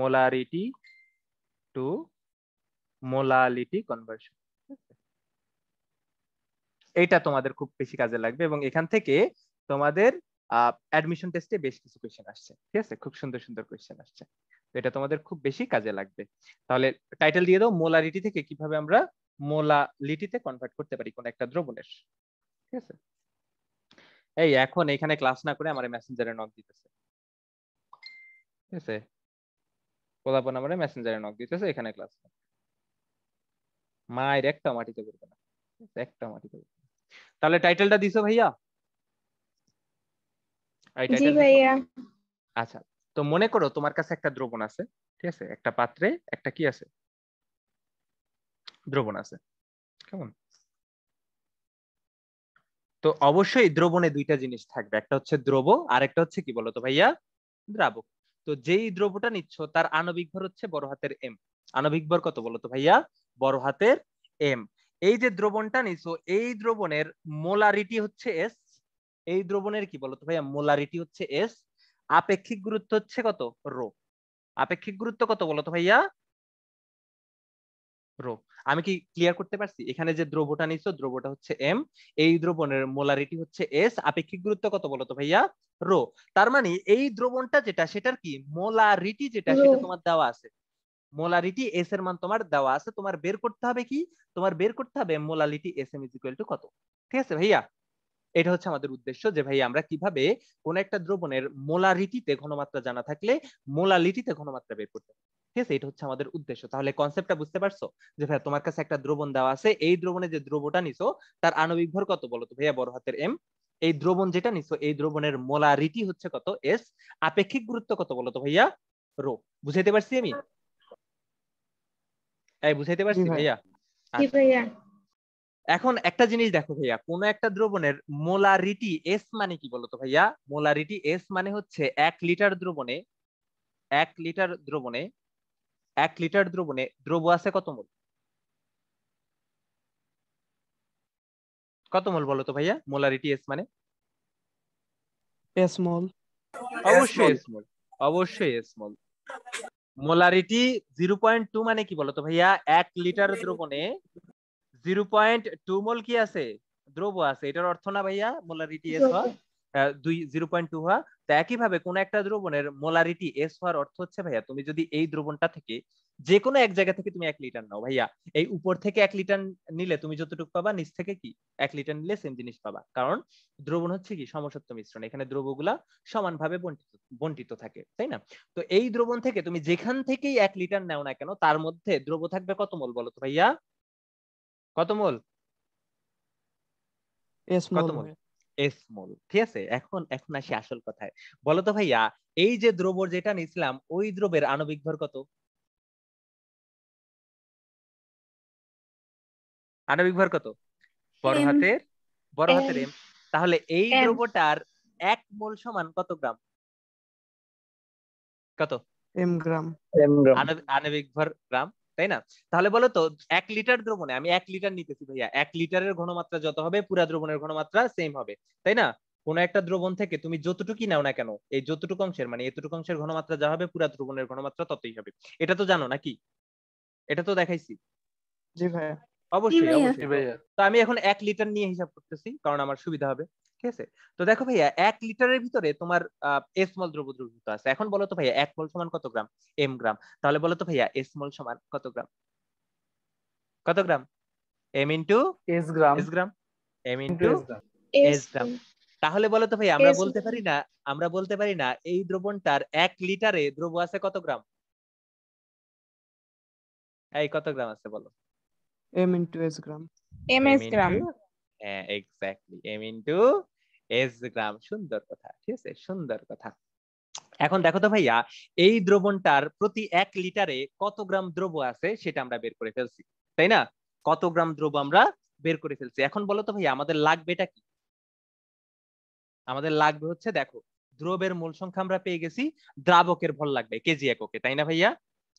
molarity to molality conversion এটা তোমাদের খুব বেশি কাজে লাগবে এবং এখান থেকে তোমাদের অ্যাডমিশন টেস্টে বেশ কিছু কোয়েশ্চেন আসছে ঠিক আছে খুব সুন্দর সুন্দর কোয়েশ্চেন আসছে তো এটা তোমাদের খুব বেশি কাজে লাগবে তাহলে টাইটেল দিয়ে দাও মোলারিটি থেকে কিভাবে আমরা মোলালিটিতে কনভার্ট করতে পারি কোন একটা দ্রবণের ঠিক আছে এই এখন এখানে ক্লাস না করে আমার মেসেঞ্জারে নক দিতেছে ঠিক আছে পোলাপান আমার মেসেঞ্জারে নক দিতেছে এখানে ক্লাস মায়ের একটা মাটিতে করবে না একটা মাটিতে তাহলে টাইটেলটা দিছো ভাইয়া জি ভাইয়া আচ্ছা তো মনে করো তোমার কাছে একটা দ্রবণ আছে ঠিক আছে একটা পাত্রে একটা কি আছে দ্রবণ আছে কেমন তো অবশ্যই দ্রবণে দুইটা জিনিস থাকবে একটা হচ্ছে দ্রব আর একটা হচ্ছে কি বলতো ভাইয়া দ্রাবক তো যেই দ্রব্যটা নিচ্ছ তার আণবিক ভর হচ্ছে বড় হাতের এম আণবিক ভর কত বলতো ভাইয়া বড় হাতের এম এই যে দ্রবণটা নিছো এই দ্রবণের মোলারিটি হচ্ছে এস এই দ্রবণের কি বলতো ভাইয়া মোলারিটি হচ্ছে এস আপেক্ষিক গুরুত্ব হচ্ছে কত রো আপেক্ষিক গুরুত্ব কত বলতো ভাইয়া রো আমি কি ক্লিয়ার করতে পারছি এখানে যে দ্রবটা নিচ্ছ দ্রবটা হচ্ছে এম এই দ্রবণের মোলারিটি হচ্ছে এস আপেক্ষিক গুরুত্ব কত বলতো ভাইয়া রো তার মানে এই দ্রবণটা যেটা সেটার কি মোলারিটি যেটা সেটা তোমার দেওয়া আছে মোলারিটি এস এর মান তোমার দেওয়া আছে তোমার বের করতে হবে কি তোমার বের করতে হবে molarity S M is equal to কত ঠিক আছে ভাইয়া এটা হচ্ছে আমাদের উদ্দেশ্য যে ভাই আমরা কিভাবে কোন একটা দ্রবণের মোলারিটিতে ঘনমাত্রা জানা থাকলে মোলারিটিতে ঘনমাত্রা বের করতে পারি ঠিক আছে এটা হচ্ছে আমাদের উদ্দেশ্য তাহলে কনসেপ্টটা বুঝতে পারছো যে ভাই তোমার কাছে একটা দ্রবণ দেওয়া আছে এই দ্রবণে যে দ্রবটা নিছো তার আণবিক ভর কত বলো তো ভাইয়া বড় হাতের এম এই দ্রবণ যেটা নিছো এই দ্রবণের মোলারিটি হচ্ছে কত এস আপেক্ষিক গুরুত্ব কত বলো তো ভাইয়া রো বুঝাইতে পারছি আমি এই বুঝাইতে পারছি ভাইয়া জি আচ্ছা। ভাইয়া এখন একটা জিনিস দেখো ভাইয়া কোন একটা দ্রবণের মোলারিটি এস মানে কি বলতো ভাইয়া মোলারিটি এস মানে হচ্ছে এক লিটার দ্রবণে এক লিটার দ্রবণে এক লিটার দ্রবণে দ্রব্য আছে কত মোল কত মোল বলো তো ভাইয়া মোলারিটি এস মানে এস মোল অবশ্যই এস মোল অবশ্যই S mole molarity 0.2 point two মানে কি বলতো ভাইয়া এক লিটার দ্রবণে 0.2 পয়েন্ট মোল কি আছে দ্রব্য আছে এটার অর্থ না ভাইয়া মোলারিটি এস দুই জিরো পয়েন্ট টু হওয়া তা একইভাবে কোন একটা দ্রবণের মোলারিটি এস হওয়ার অর্থ হচ্ছে ভাইয়া তুমি যদি এই দ্রবণটা থেকে যে কোনো এক জায়গা থেকে তুমি এক লিটার নাও ভাইয়া এই উপর থেকে এক লিটার নিলে তুমি যতটুকু পাবা নিচ থেকে কি এক লিটার নিলে সেম জিনিস পাবা কারণ দ্রবণ হচ্ছে কি সমসত্ব মিশ্রণ এখানে দ্রবগুলা সমানভাবে বন্টিত বন্টিত থাকে তাই না তো এই দ্রবণ থেকে তুমি যেখান থেকেই এক লিটার নাও না কেন তার মধ্যে দ্রব থাকবে কত মোল বলো তো ভাইয়া কত মোল কত মোল স্মল ঠিক আছে এখন এখন আসি আসল কথায় বলো তো ভাইয়া এই যে দ্রব যেটা নিছিলাম ওই দ্রবের আণবিক ভর কত আণবিক ভর কত বড় হাতের বড় হাতের এম তাহলে এই দ্রবটার এক মোল সমান কত গ্রাম কত এম গ্রাম আণবিক ভর গ্রাম তাই না তাহলে বলো তো এক লিটার দ্রবণে আমি এক লিটার নিতেছি ভাইয়া এক লিটারের ঘনমাত্রা যত হবে পুরা দ্রবণের ঘনমাত্রা সেম হবে তাই না কোন একটা দ্রবণ থেকে তুমি যতটুকুই নাও না কেন এই যতটুকু অংশের মানে এতটুকু অংশের ঘনমাত্রা যা হবে পুরা দ্রবণের ঘনমাত্রা ততই হবে এটা তো জানো নাকি এটা তো দেখাইছি জি ভাইয়া অবশ্যই অবশ্যই ভাইয়া তো আমি এখন এক লিটার নিয়ে হিসাব করতেছি কারণ আমার সুবিধা হবে ঠিক আছে তো দেখো ভাইয়া এক লিটারের ভিতরে তোমার এস মল দ্রবদ্রবীভূত আছে এখন বলো তো ভাইয়া এক মল সমান কত গ্রাম এম গ্রাম তাহলে বলো তো ভাইয়া এস মল সমান কত গ্রাম কত gram M into S gram S gram M into S gram তাহলে বলো তো ভাইয়া আমরা বলতে পারি না আমরা বলতে পারি না এই দ্রবণটার এক লিটারে দ্রব্য আছে কত গ্রাম এই কত গ্রাম আছে বলো M into S gram M S gram হ্যাঁ exactly M into S gram সুন্দর কথা ঠিক আছে সুন্দর কথা এখন দেখো তো ভাইয়া এই দ্রবণটার প্রতি এক লিটারে কত গ্রাম দ্রব্য আছে সেটা আমরা বের করে ফেলছি তাই না কত গ্রাম দ্রব্য আমরা বের করে ফেলছি এখন বলো তো ভাইয়া আমাদের লাগবেটা কি আমাদের লাগবে হচ্ছে দেখো দ্রবের মূল সংখ্যা আমরা পেয়ে গেছি দ্রাবকের ভর লাগবে কেজি এককে তাই না ভাইয়া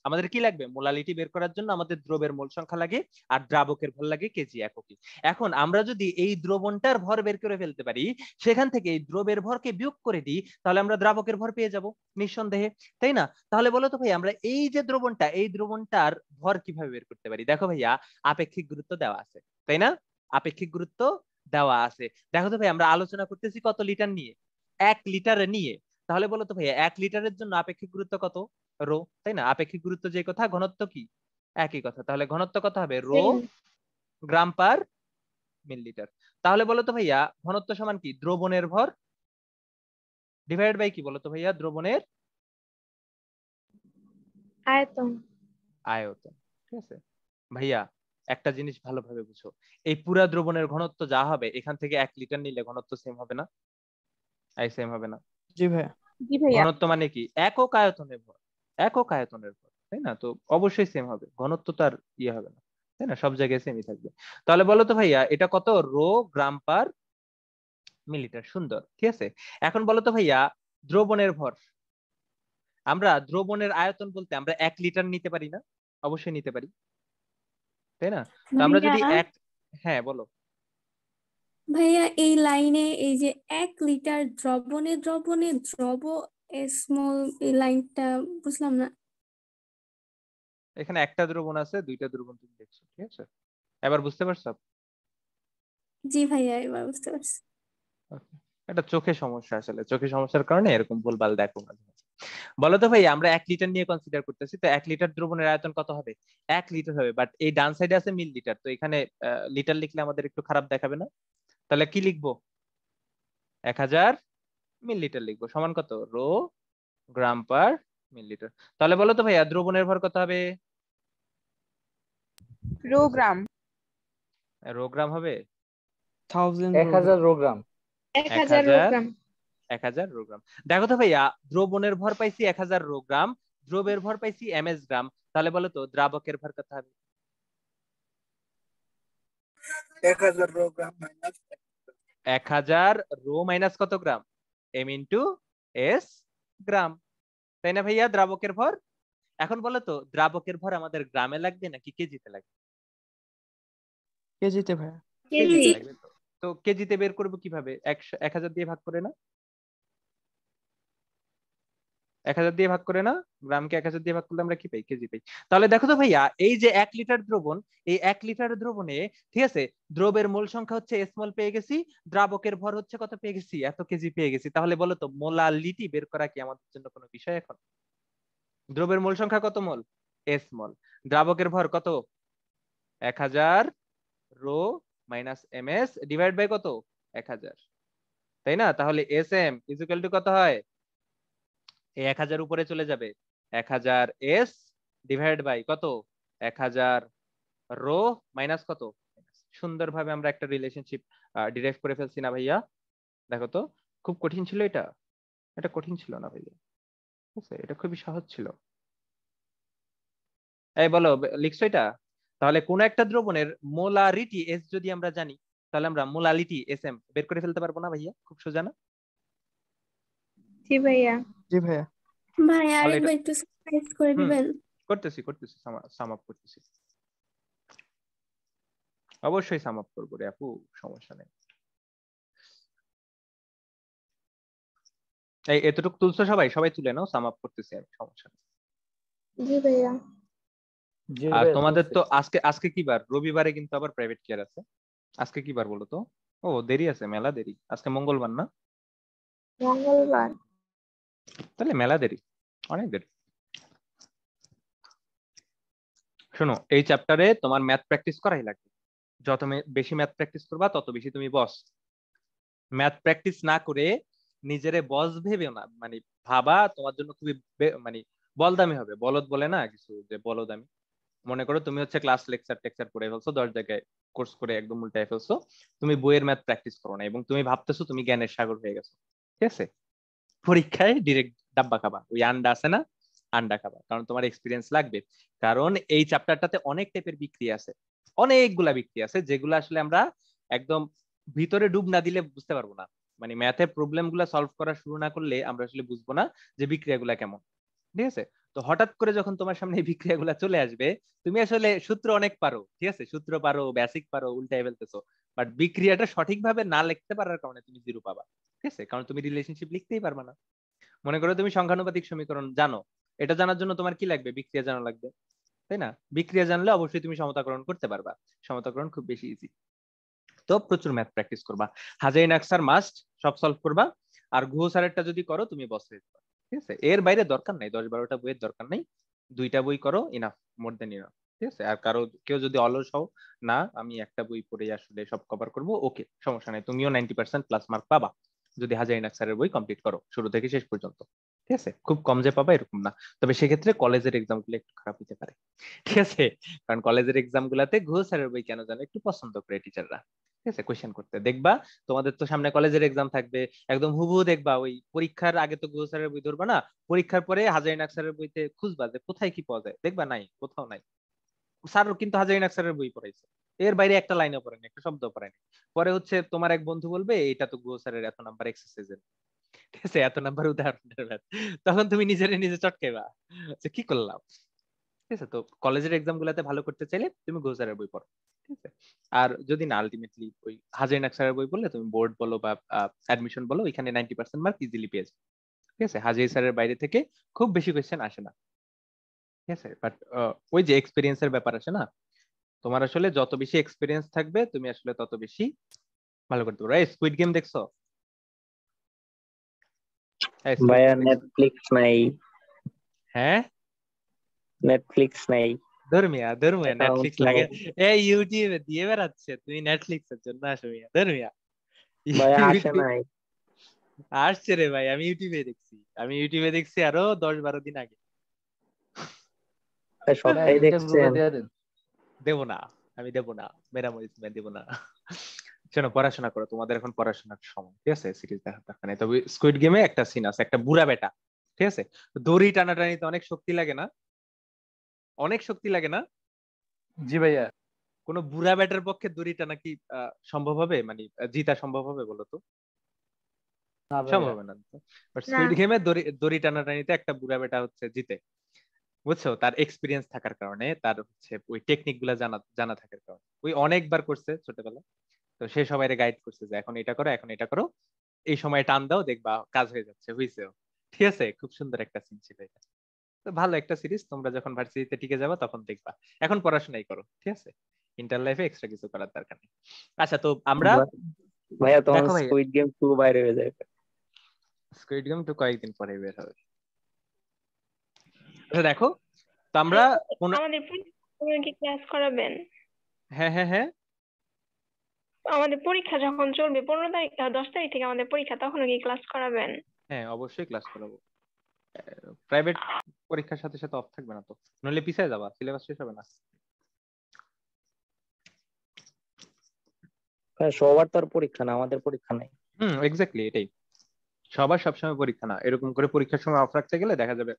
আমাদের কি লাগবে মোলালিটি বের করার জন্য আমাদের দ্রবের মোল সংখ্যা লাগে আর দ্রাবকের ভর লাগে কেজি এককে এখন আমরা যদি এই দ্রবণটার ভর বের করে ফেলতে পারি সেখান থেকে এই দ্রবের ভরকে বিয়োগ করে দিই তাহলে আমরা দ্রাবকের ভর পেয়ে যাব নিঃসন্দেহে তাই না তাহলে বলো তো ভাই আমরা এই যে দ্রবণটা এই দ্রবণটার ভর কিভাবে বের করতে পারি দেখো ভাইয়া আপেক্ষিক গুরুত্ব দেওয়া আছে তাই না আপেক্ষিক গুরুত্ব দেওয়া আছে দেখো তো ভাই আমরা আলোচনা করতেছি কত লিটার নিয়ে এক লিটার নিয়ে তাহলে বলো তো ভাইয়া এক লিটারের জন্য আপেক্ষিক গুরুত্ব কত রো তাই না আপেক্ষিক গুরুত্ব যে কথা ঘনত্ব কি একই কথা তাহলে ঘনত্ব কত হবে রো গ্রাম পার মিলিলিটার তাহলে বলো তো ভাইয়া ঘনত্ব সমান কি দ্রবণের ভর ডিভাইড বাই কি বলো তো ভাইয়া দ্রবণের আয়তন আয়তন ঠিক আছে ভাইয়া একটা জিনিস ভালোভাবে বুঝো এই পুরা দ্রবণের ঘনত্ব যা হবে এখান থেকে এক লিটার নিলে ঘনত্ব সেম হবে না আই সেম হবে না জি ভাইয়া জি ভাইয়া ঘনত্ব মানে কি একক আয়তনের ভর একক আয়তনের ভর তাই না তো অবশ্যই সেম হবে ঘনত্ব তার ইয়ে হবে না তাই না সব জায়গায় সেমই থাকবে তাহলে বলো তো ভাইয়া এটা কত রো গ্রাম পার মিলিটার সুন্দর ঠিক আছে এখন বলো তো ভাইয়া দ্রবণের ভর আমরা দ্রবণের আয়তন বলতে আমরা এক লিটার নিতে পারি না অবশ্যই নিতে পারি তাই না তো আমরা যদি এক হ্যাঁ বলো ভাইয়া এই লাইনে এই যে এক লিটার দ্রবণে দ্রবণে দ্রব স্মল লাইনটা বুঝলাম না এখানে একটা দ্রবণ আছে দুইটা দ্রবণ তুমি দেখছো ঠিক আছে এবার বুঝতে পারছো জি ভাইয়া এবার বুঝতে পারছি এটা চোখে সমস্যা আসলে চোখে সমস্যার কারণে এরকম ভুলভাল দেখো মাঝে মাঝে বলো তো ভাই আমরা এক লিটার নিয়ে কনসিডার করতেছি তো এক লিটার দ্রবণের আয়তন কত হবে এক লিটার হবে বাট এই ডান সাইডে আছে মিল লিটার তো এখানে লিটার লিখলে আমাদের একটু খারাপ দেখাবে না তাহলে কি লিখবো এক হাজার মিলিলিটার লিখবো সমান কত রো গ্রাম পার মিলিলিটার তাহলে বলো তো ভাইয়া দ্রবণের ভর কত হবে রো গ্রাম রো গ্রাম হবে 1000 rho gram 1000 rho gram 1000 rho gram দেখো তো ভাইয়া দ্রবণের ভর পাইছি 1000 রো গ্রাম দ্রবের ভর পাইছি এমএস গ্রাম তাহলে বলো তো দ্রাবকের ভর কত হবে 1000 রো গ্রাম 1000 রো মাইনাস কত gram M into S gram তাই না ভাইয়া দ্রাবকের ভর এখন বলো তো দ্রাবকের ভর আমাদের গ্রামে লাগবে নাকি কেজিতে লাগবে কেজিতে ভাইয়া তো কেজিতে বের করবো কিভাবে এক হাজার দিয়ে ভাগ করে না এক হাজার দিয়ে ভাগ করে না গ্রামকে এক হাজার দিয়ে ভাগ করলে আমরা কি পাই কেজি পাই তাহলে দেখো তো ভাইয়া এই যে এক লিটার দ্রবণ এই এক লিটার দ্রবণে ঠিক আছে দ্রবের মোল সংখ্যা হচ্ছে স্মল পেয়ে গেছি দ্রাবকের ভর হচ্ছে কত পেয়ে গেছি এত কেজি পেয়ে গেছি তাহলে বলো তো মোলালিটি বের করা কি আমাদের জন্য কোনো বিষয় এখন দ্রবের মোল সংখ্যা কত মোল স্মল দ্রাবকের ভর কত এক হাজার rho minus M S divide by কত এক হাজার তাই না তাহলে এস এম ইজুকাল টু কত হয় এই এক হাজার উপরে চলে যাবে এক হাজার এস ডিভাইড বাই কত এক হাজার রো মাইনাস কত সুন্দরভাবে আমরা একটা রিলেশনশিপ ডিরাইভ করে ফেলছি না ভাইয়া দেখো তো খুব কঠিন ছিল এটা এটা কঠিন ছিল না ভাইয়া ঠিক আছে এটা খুবই সহজ ছিল এই বলো লিখছো এটা তাহলে কোন একটা দ্রবণের মোলারিটি এস যদি আমরা জানি তাহলে আমরা মোলালিটি এস এম বের করে ফেলতে পারবো না ভাইয়া খুব সোজা না জি ভাইয়া জি ভাইয়া ভাইয়া আরেকবার একটু সামারাইজ করে দিবেন করতেছি করতেছি সাম আপ করতেছি অবশ্যই সাম আপ করবো রে আপু সমস্যা নেই এই এতটুকু তুলছো সবাই সবাই তুলে নাও সাম আপ করতেছি আমি সমস্যা নেই জি ভাইয়া আর তোমাদের তো আজকে আজকে কি বার রবিবারে কিন্তু আবার প্রাইভেট কেয়ার আছে আজকে কি বার বলো তো ও দেরি আছে মেলা দেরি আজকে মঙ্গলবার না মঙ্গলবার তাহলে মেলা দেরি অনেক দেরি শোনো এই চ্যাপ্টারে তোমার ম্যাথ প্র্যাকটিস করাই লাগবে যত বেশি ম্যাথ প্র্যাকটিস করবা তত বেশি তুমি বস ম্যাথ প্র্যাকটিস না করে নিজেরে বস ভেবে না মানে ভাবা তোমার জন্য খুবই মানে বলদামি হবে বলদ বলে না কিছু যে বলদামি মনে করো তুমি হচ্ছে ক্লাস লেকচার টেকচার করে ফেলছো দশ জায়গায় কোর্স করে একদম উল্টায় ফেলছো তুমি বইয়ের ম্যাথ প্র্যাকটিস করো না এবং তুমি ভাবতেছো তুমি জ্ঞানের সাগর হয়ে গেছো ঠিক আছে পরীক্ষায় ডিরেক্ট ডাব্বা খাবা ওই আন্ডা আছে না আন্ডা খাবা কারণ তোমার এক্সপিরিয়েন্স লাগবে কারণ এই চ্যাপ্টারটাতে অনেক টাইপের বিক্রি আছে অনেকগুলা বিক্রি আছে যেগুলো আসলে আমরা একদম ভিতরে ডুব না দিলে বুঝতে পারবো না মানে ম্যাথে প্রবলেম গুলা সলভ করা শুরু না করলে আমরা আসলে বুঝবো না যে বিক্রিয়াগুলা কেমন ঠিক আছে তো হঠাৎ করে যখন তোমার সামনে এই বিক্রিয়াগুলা চলে আসবে তুমি আসলে সূত্র অনেক পারো ঠিক আছে সূত্র পারো বেসিক পারো উল্টাই ফেলতেছো বাট বিক্রিয়াটা সঠিকভাবে না লিখতে পারার কারণে তুমি জিরো পাবা ঠিক আছে কারণ তুমি রিলেশনশিপ লিখতেই পারবে না মনে করো তুমি সংখ্যানুপাতিক সমীকরণ জানো এটা জানার জন্য তোমার কি লাগবে বিক্রিয়া জানা লাগবে তাই না বিক্রিয়া জানলে অবশ্যই তুমি সমতাকরণ করতে পারবা সমতাকরণ খুব বেশি ইজি তো প্রচুর ম্যাথ প্র্যাকটিস করবা হাজারি নাকসার মাস্ট সব সলভ করবা আর গুহ সারেরটা যদি করো তুমি বসে ঠিক আছে এর বাইরে দরকার নাই দশ বারোটা বইয়ের দরকার নাই দুইটা বই করো ইনাফ মোর দেন ইনাফ ঠিক আছে আর কারো কেউ যদি অলস হও না আমি একটা বই পড়ে আসলে সব কভার করবো ওকে সমস্যা নাই তুমিও নাইনটি পার্সেন্ট প্লাস মার্ক পাবা যদি হাজার ইনাক স্যারের বই কমপ্লিট করো শুরু থেকে শেষ পর্যন্ত ঠিক আছে খুব কম যে পাবা এরকম না তবে সেক্ষেত্রে কলেজের এক্সাম গুলো একটু খারাপ হতে পারে ঠিক আছে কারণ কলেজের এক্সাম গুলাতে ঘুষ স্যারের বই কেন জানো একটু পছন্দ করে টিচাররা ঠিক আছে কোয়েশ্চেন করতে দেখবা তোমাদের তো সামনে কলেজের এক্সাম থাকবে একদম হুবু দেখবা ওই পরীক্ষার আগে তো গুহ স্যারের বই ধরবা না পরীক্ষার পরে হাজার ইনাক স্যারের বইতে খুঁজবা যে কোথায় কি পাওয়া যায় দেখবা নাই কোথাও নাই স্যার কিন্তু হাজার ইনাক স্যারের বই পড়াইছে এর বাইরে একটা লাইনও পড়েনি একটা শব্দ পড়েনি পরে হচ্ছে তোমার এক বন্ধু বলবে এটা তো গোসারের এত নাম্বার এক্সারসাইজের ঠিক আছে এত নাম্বার উদাহরণের তখন তুমি নিজের নিজে চটকেবা যে কি করলাম ঠিক আছে তো কলেজের এক্সাম গুলাতে ভালো করতে চাইলে তুমি গোসারের বই পড়ো ঠিক আছে আর যদি না আলটিমেটলি ওই হাজার নাকসারের বই বললে তুমি বোর্ড বলো বা অ্যাডমিশন বলো ওইখানে নাইনটি পার্সেন্ট মার্ক ইজিলি পেয়ে যাবে ঠিক আছে হাজির স্যারের বাইরে থেকে খুব বেশি কোয়েশ্চেন আসে না ঠিক আছে বাট ওই যে এক্সপিরিয়েন্সের ব্যাপার আছে না তোমার আসলে যত বেশি এক্সপিরিয়েন্স থাকবে তুমি আসলে তত বেশি ভালো করতে পারবে স্কুইড গেম দেখছো ভাইয়া নেটফ্লিক্স নাই হ্যাঁ নেটফ্লিক্স নাই ধর্মিয়া ধর্মিয়া নেটফ্লিক্স লাগে এ ইউটিউবে দিয়ে বেড়াচ্ছে তুমি নেটফ্লিক্স জন্য আসো মিয়া ধর্মিয়া ভাইয়া আসে নাই আসছে রে ভাই আমি ইউটিউবে দেখছি আমি ইউটিউবে দেখছি আরো দশ বারো দিন আগে সবাই দেখছেন দেব না আমি দেব না ম্যাডাম দেব না শোনো পড়াশোনা করো তোমাদের এখন পড়াশোনার সময় ঠিক আছে সিরিজ দেখার দরকার নেই তবে স্কুইড গেমে একটা সিন আছে একটা বুড়া বেটা ঠিক আছে দড়ি টানাটানিতে অনেক শক্তি লাগে না অনেক শক্তি লাগে না জি ভাইয়া কোন বুড়া বেটার পক্ষে দড়ি টানা কি সম্ভব হবে মানে জিতা সম্ভব হবে বলো তো সম্ভব না বাট স্পিড গেমে দড়ি টানাটানিতে একটা বুড়া বেটা হচ্ছে জিতে বুঝছো তার এক্সপিরিয়েন্স থাকার কারণে তার হচ্ছে ওই টেকনিক গুলা জানা জানা থাকার কারণে ওই অনেকবার করছে ছোটবেলা তো সে সবাই গাইড করছে যে এখন এটা করো এখন এটা করো এই সময় টান দাও দেখবা কাজ হয়ে যাচ্ছে হইছেও ঠিক আছে খুব সুন্দর একটা সিন ছিল এটা তো ভালো একটা সিরিজ তোমরা যখন ভার্সিটিতে টিকে যাবা তখন দেখবা এখন পড়াশোনাই করো ঠিক আছে ইন্টার লাইফে এক্সট্রা কিছু করার দরকার নেই আচ্ছা তো আমরা ভাইয়া তোমার স্কুইড গেম 2 বাইরে হয়ে যাবে স্কুইড গেম 2 কয়েকদিন পরে বের হবে আচ্ছা দেখো তো আমরা আমাদের কি ক্লাস করাবেন হ্যাঁ হ্যাঁ হ্যাঁ আমাদের পরীক্ষা যখন চলবে পনেরো তারিখ দশ তারিখ থেকে আমাদের পরীক্ষা কি ক্লাস করাবেন হ্যাঁ অবশ্যই ক্লাস করাবো প্রাইভেট পরীক্ষার সাথে সাথে অফ থাকবে না তো নইলে পিছিয়ে যাবা সিলেবাস শেষ হবে না হ্যাঁ, সবার তো আর পরীক্ষা না আমাদের পরীক্ষা নাই হুম এক্স্যাক্টলি এটাই সবার সবসময় পরীক্ষা না এরকম করে পরীক্ষার সময় অফ রাখতে গেলে দেখা যাবে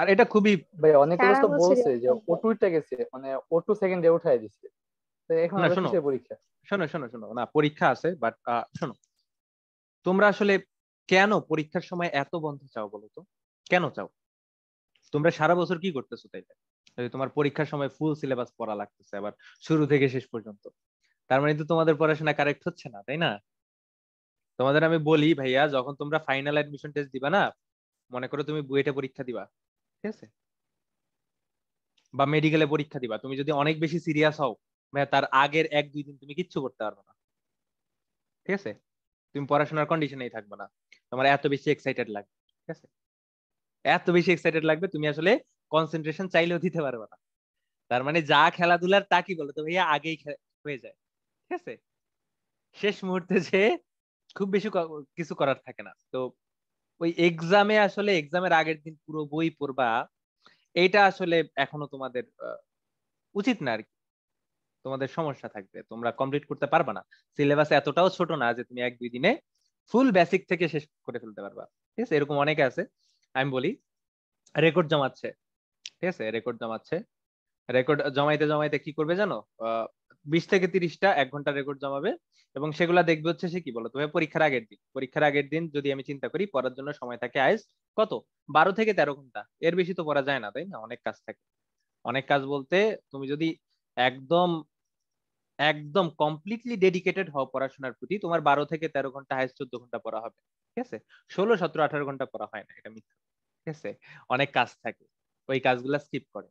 আর এটা খুবই ভাই অনেক লোক তো বলছে যে ও টা গেছে মানে ও টু সেকেন্ডে উঠায় দিছে তো এখন পরীক্ষা শোনো শোনো শোনো না পরীক্ষা আছে বাট শোনো তোমরা আসলে কেন পরীক্ষার সময় এত বন্ধ চাও বলো তো কেন চাও তোমরা সারা বছর কি করতেছো তাই তোমার পরীক্ষার সময় ফুল সিলেবাস পড়া লাগতেছে আবার শুরু থেকে শেষ পর্যন্ত তার মানে তো তোমাদের পড়াশোনা কারেক্ট হচ্ছে না তাই না তোমাদের আমি বলি ভাইয়া যখন তোমরা ফাইনাল অ্যাডমিশন টেস্ট দিবা না মনে করো তুমি বুয়েটে পরীক্ষা দিবা ঠিক আছে বা মেডিকেলে পরীক্ষা দিবা তুমি যদি অনেক বেশি সিরিয়াস হও ভাই তার আগের এক দুই দিন তুমি কিচ্ছু করতে পারবে না ঠিক আছে তুমি পড়াশোনার কন্ডিশনেই থাকবে না তোমার এত বেশি এক্সাইটেড লাগবে ঠিক আছে এত বেশি এক্সাইটেড লাগবে তুমি আসলে কনসেন্ট্রেশন চাইলেও দিতে পারবে না তার মানে যা খেলাধুলার তা কি বলো তো ভাইয়া আগেই হয়ে যায় ঠিক আছে শেষ মুহূর্তে যে খুব বেশি কিছু করার থাকে না তো ওই এক্সামে আসলে এক্সামের আগের দিন পুরো বই পড়বা এটা আসলে এখনো তোমাদের উচিত না আর কি তোমাদের সমস্যা থাকবে তোমরা কমপ্লিট করতে পারবে না সিলেবাস এতটাও ছোট না যে তুমি এক দুই দিনে ফুল বেসিক থেকে শেষ করে ফেলতে পারবা ঠিক আছে এরকম অনেকে আছে আমি বলি রেকর্ড জমাচ্ছে ঠিক আছে রেকর্ড জমাচ্ছে রেকর্ড জমাইতে জমাইতে কি করবে জানো বিশ থেকে তিরিশটা এক ঘন্টা রেকর্ড জমাবে এবং সেগুলা দেখবে হচ্ছে সে কি বলো তুমি পরীক্ষার আগের দিন পরীক্ষার আগের দিন যদি আমি চিন্তা করি পড়ার জন্য সময় থাকে আইস কত বারো থেকে তেরো ঘন্টা এর বেশি তো পড়া যায় না তাই না অনেক কাজ থাকে অনেক কাজ বলতে তুমি যদি একদম একদম কমপ্লিটলি ডেডিকেটেড হও পড়াশোনার প্রতি তোমার বারো থেকে তেরো ঘন্টা হাইস চোদ্দ ঘন্টা পড়া হবে ঠিক আছে ষোলো সতেরো আঠারো ঘন্টা পড়া হয় না এটা মিথ্যা ঠিক আছে অনেক কাজ থাকে ওই কাজগুলা স্কিপ করে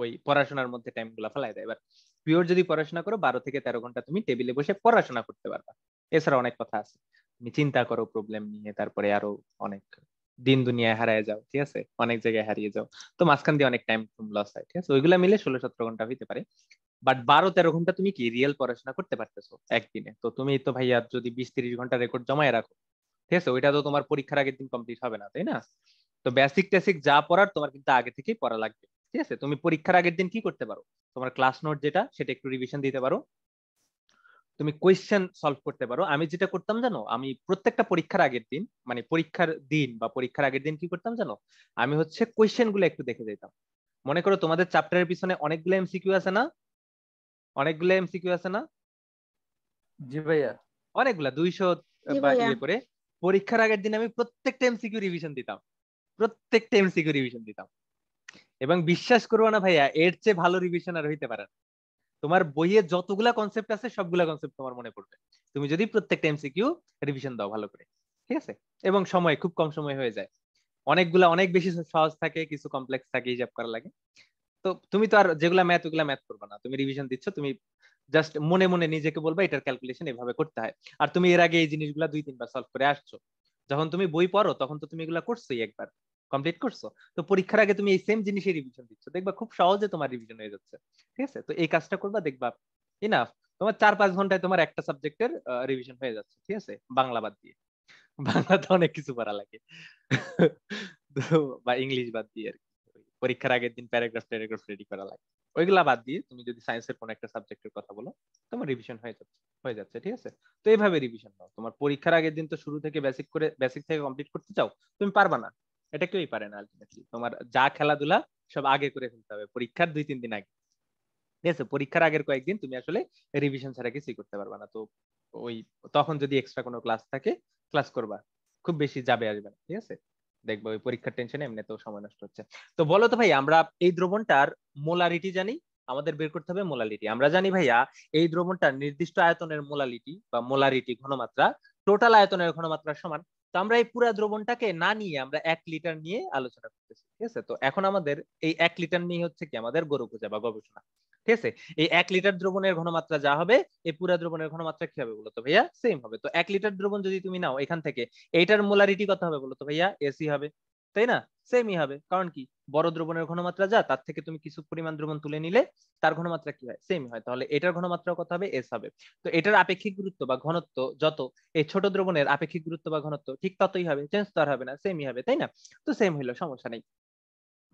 ওই পড়াশোনার মধ্যে টাইম গুলা ফেলাই দেয় এবার পিওর যদি পড়াশোনা করো বারো থেকে তেরো ঘন্টা তুমি টেবিলে বসে পড়াশোনা করতে পারবা এছাড়া অনেক কথা আছে তুমি চিন্তা করো প্রবলেম নিয়ে তারপরে আরো অনেক দিন দুনিয়ায় হারায় যাও ঠিক আছে অনেক জায়গায় হারিয়ে যাও তো মাঝখান দিয়ে অনেক টাইম লস হয় ঠিক আছে ওইগুলা মিলে ষোলো সতেরো ঘন্টা হইতে পারে বাট বারো তেরো ঘন্টা তুমি কি রিয়েল পড়াশোনা করতে পারতেছো একদিনে তো তুমি তো ভাইয়া যদি বিশ তিরিশ ঘন্টা রেকর্ড জমায় রাখো ঠিক আছে ওইটা তো তোমার পরীক্ষার আগের দিন কমপ্লিট হবে না তাই না তো বেসিক টেসিক যা পড়ার তোমার কিন্তু আগে থেকেই পড়া লাগবে ঠিক আছে তুমি পরীক্ষার আগের দিন কি করতে পারো তোমার ক্লাস নোট যেটা সেটা একটু রিভিশন দিতে পারো তুমি কোয়েশ্চেন সলভ করতে পারো আমি যেটা করতাম জানো আমি প্রত্যেকটা পরীক্ষার আগের দিন মানে পরীক্ষার দিন বা পরীক্ষার আগের দিন কি করতাম জানো আমি হচ্ছে কোয়েশ্চেন গুলো একটু দেখে যেতাম মনে করো তোমাদের চ্যাপ্টারের পিছনে অনেকগুলো এমসিকিউ আছে না অনেকগুলো এমসিকিউ আছে না জি ভাইয়া অনেকগুলা দুইশো বা ইয়ে করে পরীক্ষার আগের দিন আমি প্রত্যেকটা এমসিকিউ রিভিশন দিতাম প্রত্যেকটা এমসিকিউ রিভিশন দিতাম এবং বিশ্বাস করবো না ভাইয়া এর চেয়ে ভালো রিভিশন আর হইতে পারে তোমার বইয়ে যতগুলা কনসেপ্ট আছে সবগুলা কনসেপ্ট তোমার মনে পড়বে তুমি যদি প্রত্যেকটা এমসিকিউ রিভিশন দাও ভালো করে ঠিক আছে এবং সময় খুব কম সময় হয়ে যায় অনেকগুলা অনেক বেশি সহজ থাকে কিছু কমপ্লেক্স থাকে হিসাব করা লাগে তো তুমি তো আর যেগুলা ম্যাথ ওগুলা ম্যাথ করবে না তুমি রিভিশন দিচ্ছ তুমি জাস্ট মনে মনে নিজেকে বলবে এটার ক্যালকুলেশন এভাবে করতে হয় আর তুমি এর আগে এই জিনিসগুলা দুই তিনবার সলভ করে আসছো যখন তুমি বই পড়ো তখন তো তুমি এগুলা করছোই একবার কমপ্লিট করছো তো পরীক্ষার আগে তুমি এই সেম জিনিসের রিভিশন দিচ্ছ দেখবা খুব সহজে তোমার রিভিশন হয়ে যাচ্ছে ঠিক আছে তো এই কাজটা করবা দেখবা ইনাফ তোমার চার পাঁচ ঘন্টায় তোমার একটা সাবজেক্টের রিভিশন হয়ে যাচ্ছে ঠিক আছে বাংলা বাদ দিয়ে বাংলা তো অনেক কিছু করা লাগে বা ইংলিশ বাদ দিয়ে আর পরীক্ষার আগের দিন প্যারাগ্রাফ প্যারাগ্রাফ রেডি করা লাগে ওইগুলা বাদ দিয়ে তুমি যদি সায়েন্সের কোনো একটা সাবজেক্টের কথা বলো তোমার রিভিশন হয়ে যাচ্ছে হয়ে যাচ্ছে ঠিক আছে তো এইভাবে রিভিশন নাও তোমার পরীক্ষার আগের দিন তো শুরু থেকে বেসিক করে বেসিক থেকে কমপ্লিট করতে চাও তুমি পারবা না এটা কেউই পারে না আলটিমেটলি তোমার যা খেলাধুলা সব আগে করে ফেলতে হবে পরীক্ষার দুই তিন দিন আগে ঠিক আছে পরীক্ষার আগের কয়েকদিন তুমি আসলে রিভিশন ছাড়া কিছুই করতে পারবা না তো ওই তখন যদি এক্সট্রা কোনো ক্লাস থাকে ক্লাস করবা খুব বেশি যাবে আসবে না ঠিক আছে দেখবো ওই পরীক্ষার টেনশনে এমনি তো সময় নষ্ট হচ্ছে তো বলো তো ভাই আমরা এই দ্রবণটার মোলারিটি জানি আমাদের বের করতে হবে মোলালিটি আমরা জানি ভাইয়া এই দ্রবণটার নির্দিষ্ট আয়তনের মোলালিটি বা মোলারিটি ঘনমাত্রা টোটাল আয়তনের ঘনমাত্রার সমান তো আমরা এই পুরা দ্রবণটাকে না নিয়ে আমরা এক লিটার নিয়ে আলোচনা করতেছি ঠিক আছে তো এখন আমাদের এই এক লিটার নিয়ে হচ্ছে কি আমাদের গরু খোঁজা বা গবেষণা ঠিক আছে এই এক লিটার দ্রবণের ঘনমাত্রা যা হবে এই পুরা দ্রবণের ঘনমাত্রা কি হবে বলতো ভাইয়া সেম হবে তো এক লিটার দ্রবণ যদি তুমি নাও এখান থেকে এইটার মোলারিটি কত হবে বলতো ভাইয়া এসি হবে তাই না সেমই হবে কারণ কি বড় দ্রবণের ঘনমাত্রা যা তার থেকে তুমি কিছু পরিমাণ দ্রবণ তুলে নিলে তার ঘনমাত্রা কি হয় সেম হয় তাহলে এটার ঘনমাত্রা কত হবে এস হবে তো এটার আপেক্ষিক গুরুত্ব বা ঘনত্ব যত এই ছোট দ্রবণের আপেক্ষিক গুরুত্ব বা ঘনত্ব ঠিক ততই হবে চেঞ্জ তো আর হবে না সেমই হবে তাই না তো সেম হইলো সমস্যা নেই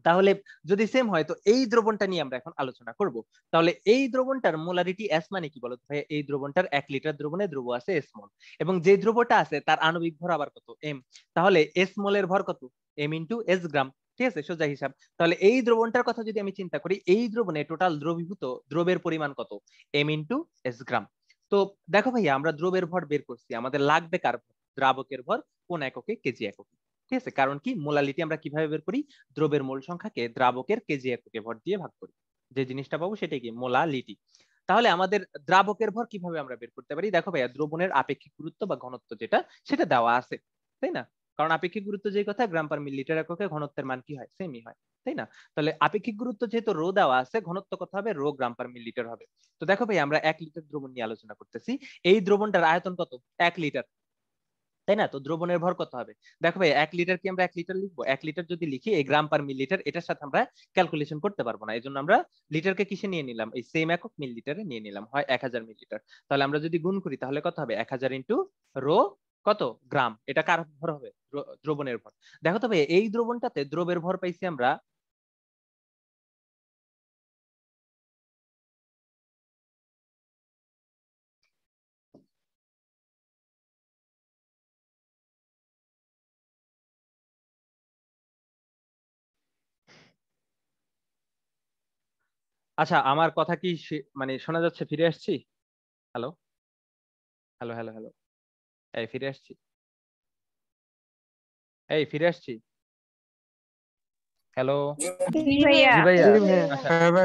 তাহলে যদি সেম হয় তো এই দ্রবণটা নিয়ে আমরা এখন আলোচনা করব তাহলে এই দ্রবণটার মোলারিটি এস মানে কি বলতো ভাই এই দ্রবণটার এক লিটার দ্রবণে দ্রব আছে এস মল এবং যে দ্রবটা আছে তার আণবিক ভর আবার কত এম তাহলে এস মলের ভর কত এম ইন্টু এস গ্রাম ঠিক আছে সোজা হিসাব তাহলে এই দ্রবণটার কথা যদি আমি চিন্তা করি এই দ্রবণে টোটাল দ্রবীভূত দ্রবের পরিমাণ কত এম ইন্টু এস গ্রাম তো দেখো ভাইয়া আমরা দ্রবের ভর বের করছি আমাদের লাগবে কার দ্রাবকের ভর কোন এককে কেজি এককে ঠিক আছে কারণ কি মোলালিটি আমরা কিভাবে বের করি দ্রবের মূল সংখ্যাকে দ্রাবকের কেজি এককে ভর দিয়ে ভাগ করি যে জিনিসটা পাবো সেটাই কি মোলালিটি তাহলে আমাদের দ্রাবকের ভর কিভাবে আমরা বের করতে পারি দেখো ভাইয়া দ্রবণের আপেক্ষিক গুরুত্ব বা ঘনত্ব যেটা সেটা দেওয়া আছে তাই না কারণ আপেক্ষিক গুরুত্ব যে কথা গ্রাম পার মিলিলিটার এককে ঘনত্বের মান কি হয় সেমই হয় তাই না তাহলে আপেক্ষিক গুরুত্ব যেহেতু রো দেওয়া আছে ঘনত্ব কত হবে রো গ্রাম পার মিলিলিটার হবে তো দেখো ভাই আমরা এক লিটার দ্রবণ নিয়ে আলোচনা করতেছি এই দ্রবণটার আয়তন কত এক লিটার তাই না তো দ্রবণের ভর কত হবে দেখো ভাই এক লিটার কি আমরা এক লিটার লিখবো এক লিটার যদি লিখি এই গ্রাম পার মিলিলিটার এটার সাথে আমরা ক্যালকুলেশন করতে পারবো না এই জন্য আমরা লিটারকে কিসে নিয়ে নিলাম এই সেম একক মিলিলিটারে নিয়ে নিলাম হয় এক হাজার মিলিলিটার তাহলে আমরা যদি গুণ করি তাহলে কত হবে এক হাজার ইন্টু রো কত গ্রাম এটা কার ভর হবে দ্রবণের ভর দেখো তবে এই দ্রবণটাতে দ্রবের ভর পাইছি আমরা আচ্ছা আমার কথা কি মানে শোনা যাচ্ছে ফিরে আসছি হ্যালো হ্যালো হ্যালো হ্যালো এই ফিরে আসছি এই ফিরে আসছি আচ্ছা। হ্যালো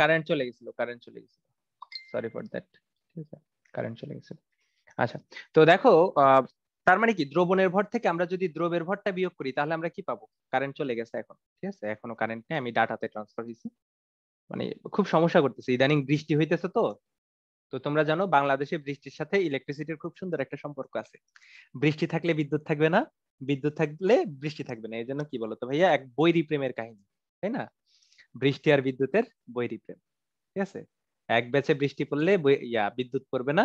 কারেন্ট চলে গেছিল কারেন্ট চলে গেছিল সরি ফর দ্যাট ঠিক আছে কারেন্ট চলে গেছিল আচ্ছা তো দেখো তার মানে কি দ্রবণের ভর থেকে আমরা যদি দ্রবের ভরটা বিয়োগ করি তাহলে আমরা কি পাবো কারেন্ট চলে গেছে এখন ঠিক আছে এখনো কারেন্ট নেই আমি ডাটাতে ট্রান্সফার হয়েছি মানে খুব সমস্যা করতেছে ইদানিং বৃষ্টি হইতেছে তো তো তোমরা জানো বাংলাদেশে বৃষ্টির সাথে ইলেকট্রিসিটির খুব সুন্দর একটা সম্পর্ক আছে বৃষ্টি থাকলে বিদ্যুৎ থাকবে না বিদ্যুৎ থাকলে বৃষ্টি থাকবে না এই জন্য কি বলতো ভাইয়া এক বৈরী প্রেমের কাহিনী তাই না বৃষ্টি আর বিদ্যুতের বৈরী প্রেম ঠিক আছে এক ব্যাচে বৃষ্টি পড়লে ইয়া বিদ্যুৎ পড়বে না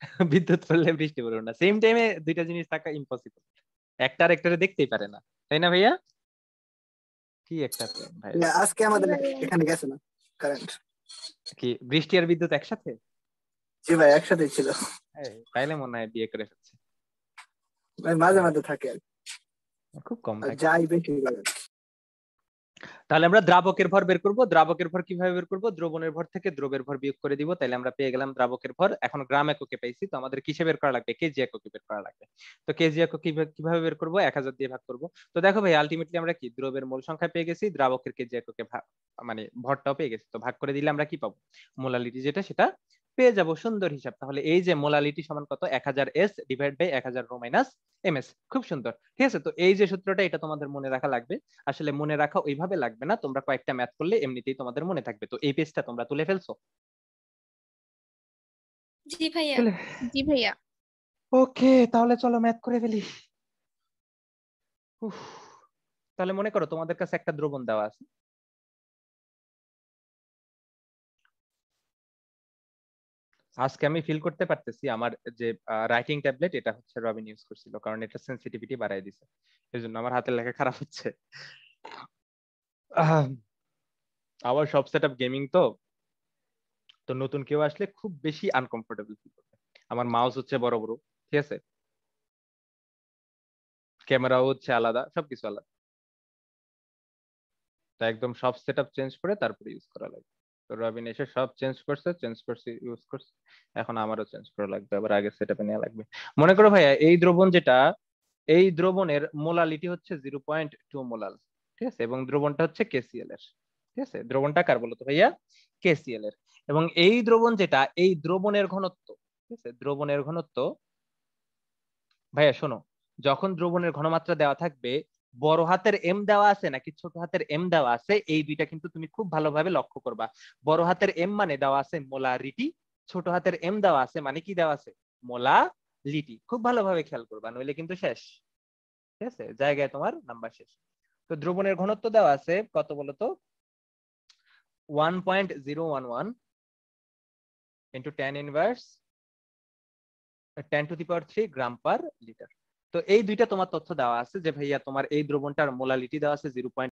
বিদ্যুৎ পড়লে বৃষ্টি পড়বে না সেম টাইমে দুইটা জিনিস থাকা ইম্পসিবল একটা আর দেখতেই পারে না তাই না ভাইয়া কি একটা ভাই আজকে আমাদের এখানে গেছে না কারেন্ট কি বৃষ্টি আর বিদ্যুৎ একসাথে জি ভাই একসাথে ছিল তাইলে মনে হয় বিয়ে করে ফেলছে ভাই মাঝে মাঝে থাকে খুব কম যাই বেশি তাহলে আমরা দ্রাবকের ভর বের করব দ্রাবকের ভর কিভাবে বের করব দ্রবণের ভর থেকে দ্রবের ভর বিয়োগ করে দিব তাহলে আমরা পেয়ে গেলাম দ্রাবকের ভর এখন গ্রাম এককে পেয়েছি তো আমাদের কিসে বের করা লাগবে কেজি এককে বের করা লাগবে তো কেজি একক কিভাবে বের করব হাজার দিয়ে ভাগ করব তো দেখো ভাই আলটিমেটলি আমরা কি দ্রবের মূল সংখ্যা পেয়ে গেছি দ্রাবকের কেজি এককে মানে ভরটাও পেয়ে গেছি তো ভাগ করে দিলে আমরা কি পাবো মোলালিটি যেটা সেটা পেয়ে যাব সুন্দর হিসাব তাহলে এই যে মোলালিটি সমান কত এক হাজার এস ডিভাইড বাই এক হাজার রো মাইনাস এম এস খুব সুন্দর ঠিক আছে তো এই যে সূত্রটা এটা তোমাদের মনে রাখা লাগবে আসলে মনে রাখা ওইভাবে লাগবে না তোমরা কয়েকটা ম্যাথ করলে এমনিতেই তোমাদের মনে থাকবে তো এই পেজটা তোমরা তুলে ফেলছো জি ভাইয়া জি ভাইয়া ওকে তাহলে চলো ম্যাথ করে ফেলি তাহলে মনে করো তোমাদের কাছে একটা দ্রবণ দেওয়া আছে আজকে আমি ফিল করতে পারতেছি আমার যে রাইটিং ট্যাবলেট এটা হচ্ছে রবিন ইউজ করছিল কারণ এটা সেন্সিটিভিটি বাড়াই দিছে এই জন্য আমার হাতের লেখা খারাপ হচ্ছে আবার সব সেট গেমিং তো তো নতুন কেউ আসলে খুব বেশি আনকমফোর্টেবল ফিল করবে আমার মাউস হচ্ছে বড় বড় ঠিক আছে ক্যামেরাও হচ্ছে আলাদা সবকিছু আলাদা তো একদম সব সেট চেঞ্জ করে তারপরে ইউজ করা লাগে তো রবিন এসে সব চেঞ্জ করছে চেঞ্জ করছে ইউজ করছে এখন আমারও চেঞ্জ করা লাগবে আবার আগে সেটা নেওয়া লাগবে মনে করো ভাইয়া এই দ্রবণ যেটা এই দ্রবণের মোলালিটি হচ্ছে জিরো পয়েন্ট টু মোলাল ঠিক আছে এবং দ্রবণটা হচ্ছে কেসিএল এর ঠিক আছে দ্রবণটা কার বলতো ভাইয়া কেসিএল এর এবং এই দ্রবণ যেটা এই দ্রবণের ঘনত্ব ঠিক আছে দ্রবণের ঘনত্ব ভাইয়া শোনো যখন দ্রবণের ঘনমাত্রা দেওয়া থাকবে বড় হাতের এম দেওয়া আছে নাকি ছোট হাতের এম দেওয়া আছে এই দুইটা কিন্তু তুমি খুব ভালোভাবে লক্ষ্য করবা বড় হাতের এম মানে দেওয়া আছে মোলারিটি ছোট হাতের এম দেওয়া আছে মানে কি দেওয়া আছে মোলা লিটি খুব ভালোভাবে খেয়াল করবা নইলে কিন্তু শেষ ঠিক আছে জায়গায় তোমার নাম্বার শেষ তো দ্রবণের ঘনত্ব দেওয়া আছে কত বলতো one point zero one one into ten inverse ten to the power three gram per litre তো এই দুইটা তোমার তথ্য দেওয়া আছে যে ভাইয়া তোমার এই দ্রবণটার মোলালিটি দেওয়া আছে জিরো